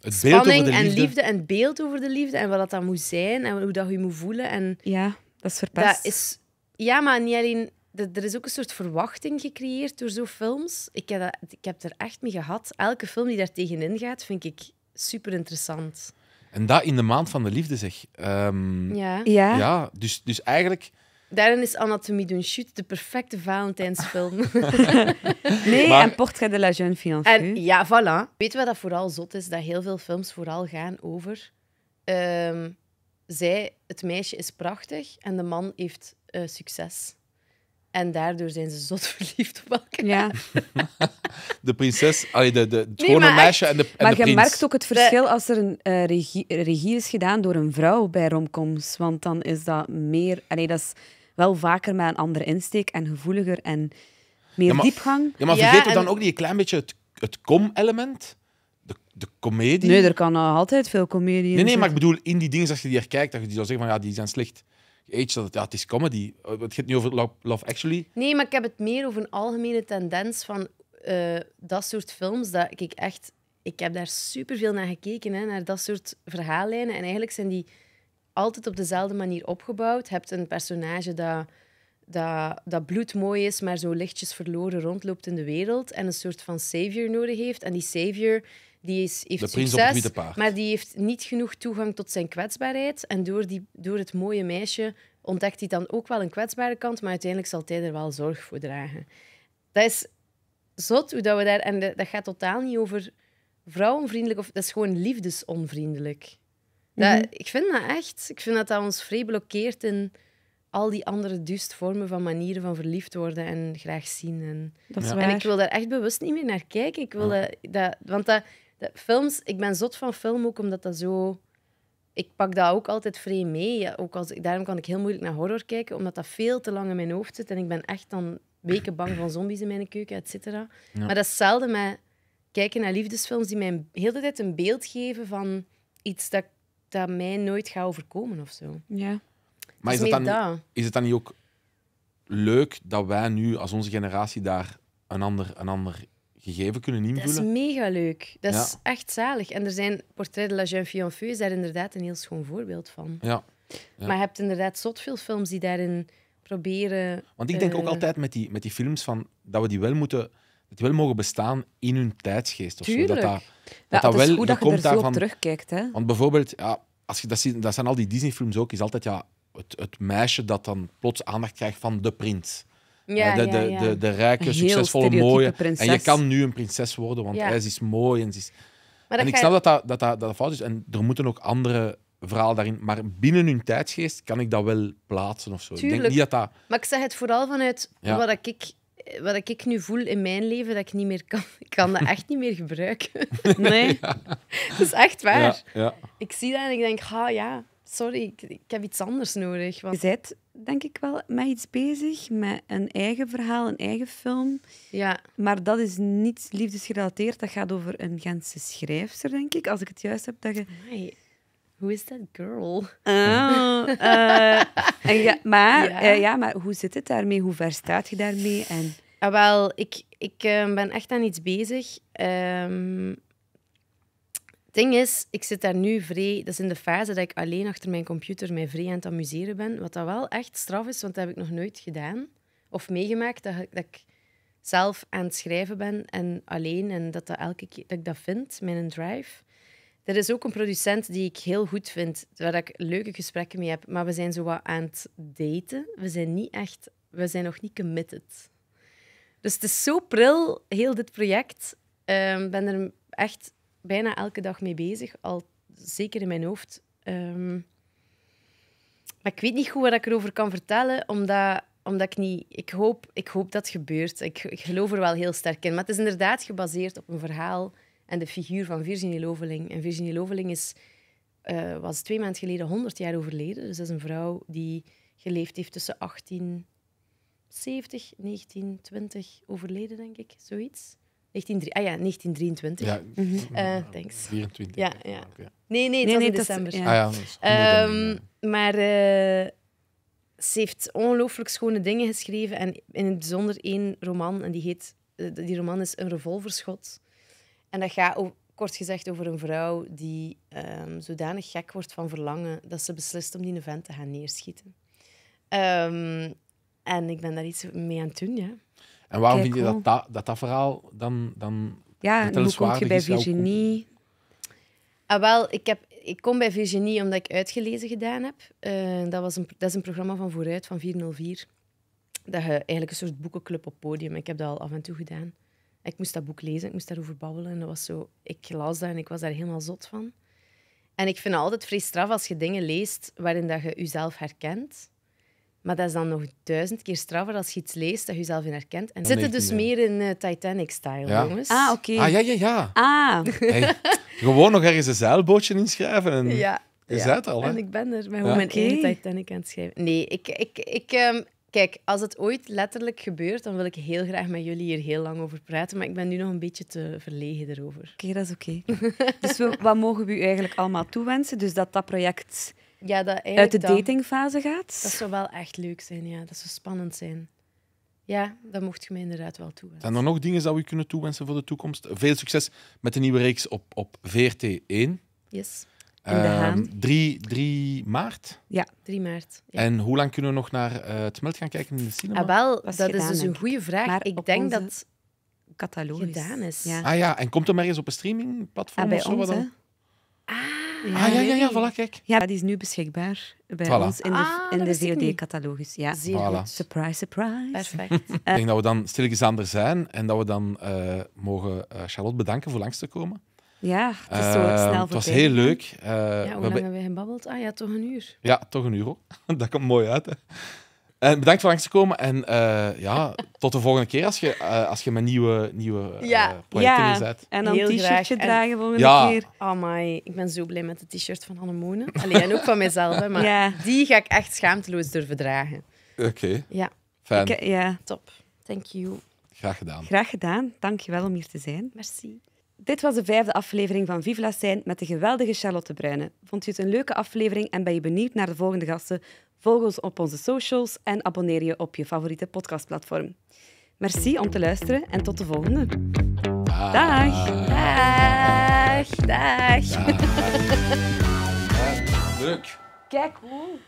beeld spanning de liefde. en liefde en beeld over de liefde en wat dat dan moet zijn en hoe dat je moet voelen. En ja, dat is verpest. Dat is ja, maar niet alleen... Er is ook een soort verwachting gecreëerd door zo'n films. Ik heb, dat, ik heb er echt mee gehad. Elke film die daar tegenin gaat, vind ik super interessant. En dat in de maand van de liefde, zeg. Ehm, ja. ja. Ja. dus, dus eigenlijk... Daarin is Anatomie doen shoot de perfecte Valentijnsfilm. nee, en Portrait de la jeune fiancée. En, ja, voilà. Weet je wat dat vooral zot is? Dat heel veel films vooral gaan over... Ehm, zij, het meisje is prachtig en de man heeft eh, succes. En daardoor zijn ze zot verliefd op elkaar. Ja. de prinses, allee, de, de, het nee, gewone meisje en de prinses. Maar je merkt ook het verschil als er een eh, regie, is gedaan door een vrouw bij romcoms. Want dan is dat meer... Allee, dat is wel vaker met een andere insteek en gevoeliger en meer diepgang. Ja, maar vergeet ja, en... dan ook niet een klein beetje het, het kom-element? De, de comedie? Nee, er kan altijd veel comedie in. Nee, nee, maar ik bedoel, in die dingen, als je die er kijkt, dat je die zou zeggen van ja, die zijn slecht. Age, dat, ja, het is comedy. Eh, het gaat niet over Love, Actually. Nee, maar ik heb het meer over een algemene tendens van eh, dat soort films. Dat ik echt, ik heb daar superveel naar gekeken, hè, naar dat soort verhaallijnen. En eigenlijk zijn die altijd op dezelfde manier opgebouwd. Je hebt een personage dat, dat, dat bloedmooi is, maar zo lichtjes verloren rondloopt in de wereld. En een soort van savior nodig heeft. En die savior die is, heeft succes, maar die heeft niet genoeg toegang tot zijn kwetsbaarheid. En door, die, door het mooie meisje ontdekt hij dan ook wel een kwetsbare kant, maar uiteindelijk zal hij er wel zorg voor dragen. Dat is zot hoe dat we daar... En dat gaat totaal niet over vrouwenvriendelijk, of, dat is gewoon liefdesonvriendelijk. Dat, mhm. Ik vind dat echt. Ik vind dat dat ons vrij blokkeert in al die andere duist vormen van manieren van verliefd worden en graag zien. En, dat is en ik wil daar echt bewust niet meer naar kijken. Ik wil dat, want dat, films, ik ben zot van film ook, omdat dat zo... Ik pak dat ook altijd vrij mee. Ja, ook als, daarom kan ik heel moeilijk naar horror kijken, omdat dat veel te lang in mijn hoofd zit. En ik ben echt dan weken bang van zombies in mijn keuken, et cetera. Maar dat is zelden met kijken naar liefdesfilms die mij heel de tijd een beeld geven van iets dat, dat mij nooit gaat overkomen of zo. Ja. Maar is, is, het dan, is het dan niet ook leuk dat wij nu als onze generatie daar een ander, een ander gegeven kunnen invullen. Dat is mega leuk. Dat is echt zalig. En er zijn Portrait de la jeune is daar inderdaad een heel schoon voorbeeld van. Ja. Maar je hebt inderdaad zot veel films die daarin proberen... Want ik denk ook eh, altijd met die, met die films van, dat we die wel moeten... Dat die wel mogen bestaan in hun tijdsgeest. Of Tuurlijk. Zo. Dat, dat, dat, wel, is goed je er terugkijkt. Hè? Want bijvoorbeeld, ja, als je, dat, zien, dat zijn al die Disney-films ook, is altijd ja, het, het, meisje dat dan plots aandacht krijgt van de prins. Ja, de, ja, de, de, rijke, succesvolle, mooie. Prinses. En je kan nu een prinses worden, want hij is mooi. En, is... en ik snap dat, dat dat, dat fout is. En er moeten ook andere verhaal daarin. Maar binnen hun tijdsgeest kan ik dat wel plaatsen of zo. Ik denk niet dat dat... Maar ik zeg het vooral vanuit wat, ik, wat ik nu voel in mijn leven, dat ik niet meer kan. Ik kan dat echt niet meer gebruiken. Nee. Dat is echt waar. Ja, ik zie dat en ik denk, ha ja, sorry, ik, ik heb iets anders nodig. Want... Je denk ik wel, met iets bezig. Met een eigen verhaal, een eigen film. Ja. Maar dat is niet liefdesgerelateerd. Dat gaat over een Gentse schrijfster, denk ik. Als ik het juist heb, dat je... Hi. Who is that girl? Oh, eh, maar, ja. Eh, ja. maar hoe zit het daarmee? Hoe ver staat je daarmee? En... Ah, wel, ik, ik eh, ben echt aan iets bezig. Ehm, ding is, ik zit daar nu vrij... Dat is in de fase dat ik alleen achter mijn computer mij vrij aan het amuseren ben. Wat dat wel echt straf is, want dat heb ik nog nooit gedaan. Of meegemaakt, dat, ik zelf aan het schrijven ben en alleen. En dat, dat elke keer dat ik dat vind, mijn drive. Er is ook een producent die ik heel goed vind, waar ik leuke gesprekken mee heb. Maar we zijn zo wat aan het daten. We zijn niet echt... We zijn nog niet committed. Dus het is zo pril, heel dit project. Ik ehm, ben er echt bijna elke dag mee bezig, al zeker in mijn hoofd. Ehm, maar ik weet niet goed wat ik erover kan vertellen, omdat, omdat ik niet... Ik hoop, ik hoop dat het gebeurt. Ik, geloof er wel heel sterk in. Maar het is inderdaad gebaseerd op een verhaal en de figuur van Virginie Loveling. En Virginie Loveling is, eh, was twee maanden geleden 100 jaar overleden. Dus dat is een vrouw die geleefd heeft tussen 1870, 1920, overleden, denk ik, zoiets. 19, ah ja, 1923. Ja, eh, thanks. 24. Ja, ja. Nee, nee, het nee, in december. Ah, ja, um, maar eh, ze heeft ongelooflijk schone dingen geschreven. En in het bijzonder één roman. En die, heet, eh, die roman is Een revolverschot. En dat gaat kort gezegd over een vrouw die ehm, zodanig gek wordt van verlangen dat ze beslist om die vent te gaan neerschieten. Ehm, en ik ben daar iets mee aan het doen, ja. En waarom vind je oh. dat dat, dat, verhaal dan, dan Ja, hoe kom je bij Virginie? Ah, wel, ik, heb, ik kom bij Virginie omdat ik uitgelezen gedaan heb. Uh, dat, was een, dat is een programma van Vooruit, van 404. Dat je eigenlijk een soort boekenclub op podium. Ik heb dat al af en toe gedaan. Ik moest dat boek lezen, ik moest daarover babbelen. En dat was zo, ik las dat en ik was daar helemaal zot van. En ik vind het altijd vrij straf als je dingen leest waarin dat je jezelf herkent. Maar dat is dan nog duizend keer straffer als je iets leest dat je zelf in herkent. En zitten dus meer in eh, Titanic-style, ja. jongens. Ah, oké. Ah, ja, ja, ja. Ah. gewoon nog ergens een zeilbootje inschrijven en... Ja. Je ja. al, hè? En ik ben er. Mijn ja. mijn okay. Titanic aan het schrijven. Nee, ik... ik, ik ehm, kijk, als het ooit letterlijk gebeurt, dan wil ik heel graag met jullie hier heel lang over praten. Maar ik ben nu nog een beetje te verlegen erover. Oké, dat is oké. dus wat mogen we u eigenlijk allemaal toewensen? Dus dat dat project uit de datingfase gaat. Dat zou wel echt leuk zijn, ja. Dat zou spannend zijn. Ja, dat mocht je me inderdaad wel toewensen. Zijn er nog dingen dat we kunnen toewensen voor de toekomst? Veel succes met de nieuwe reeks op, op VRT1. Yes. In 3, 3 ehm, maart? Ja, 3 maart. Ja. En hoe lang kunnen we nog naar eh, het meld gaan kijken in de cinema? Ah, wel, dat is dus een goede vraag. Maar ik denk dat catalogus gedaan is. Ah ja, en komt er maar eens op een streamingplatform ah, of zo? Ons, dan? Ah, ja, ah, ja, ja, ja, voilà, kijk. Ja, die is nu beschikbaar bij ons in de, ah, in de VOD-catalogus. Ja. voilà. Surprise, surprise. Perfect. Eh, ik denk dat we dan stilletjes aan zijn en dat we dan eh, mogen eh, Charlotte bedanken voor langs te komen. Ja, het is zo Het was heel leuk. Uh, ja, hoe lang we hebben wij gebabbeld? Ah ja, toch een uur. Ja, toch een uur. Hoor. dat komt mooi uit, hè. En eh, bedankt voor langs te komen. En eh, ja, tot de volgende keer als je, uh, als je mijn nieuwe, nieuwe ja. uh, projecten ja. En dan een t-shirtje dragen volgende ja. keer. Oh my, ik ben zo blij met het t-shirt van Annemone. Alleen ook van mezelf, maar die ga ik echt schaamteloos durven dragen. Oké. Ja. Fijn. ja. Top. Thank you. Graag gedaan. Graag gedaan. Dank je wel om hier te zijn. Merci. Dit was de vijfde aflevering van Vive la met de geweldige Charlotte Bruine. Vond je het een leuke aflevering en ben je benieuwd naar de volgende gasten? Volg ons op onze socials en abonneer je op je favoriete podcastplatform. Merci om te luisteren en tot de volgende. Dag. Dag. Dag. Kijk hoe.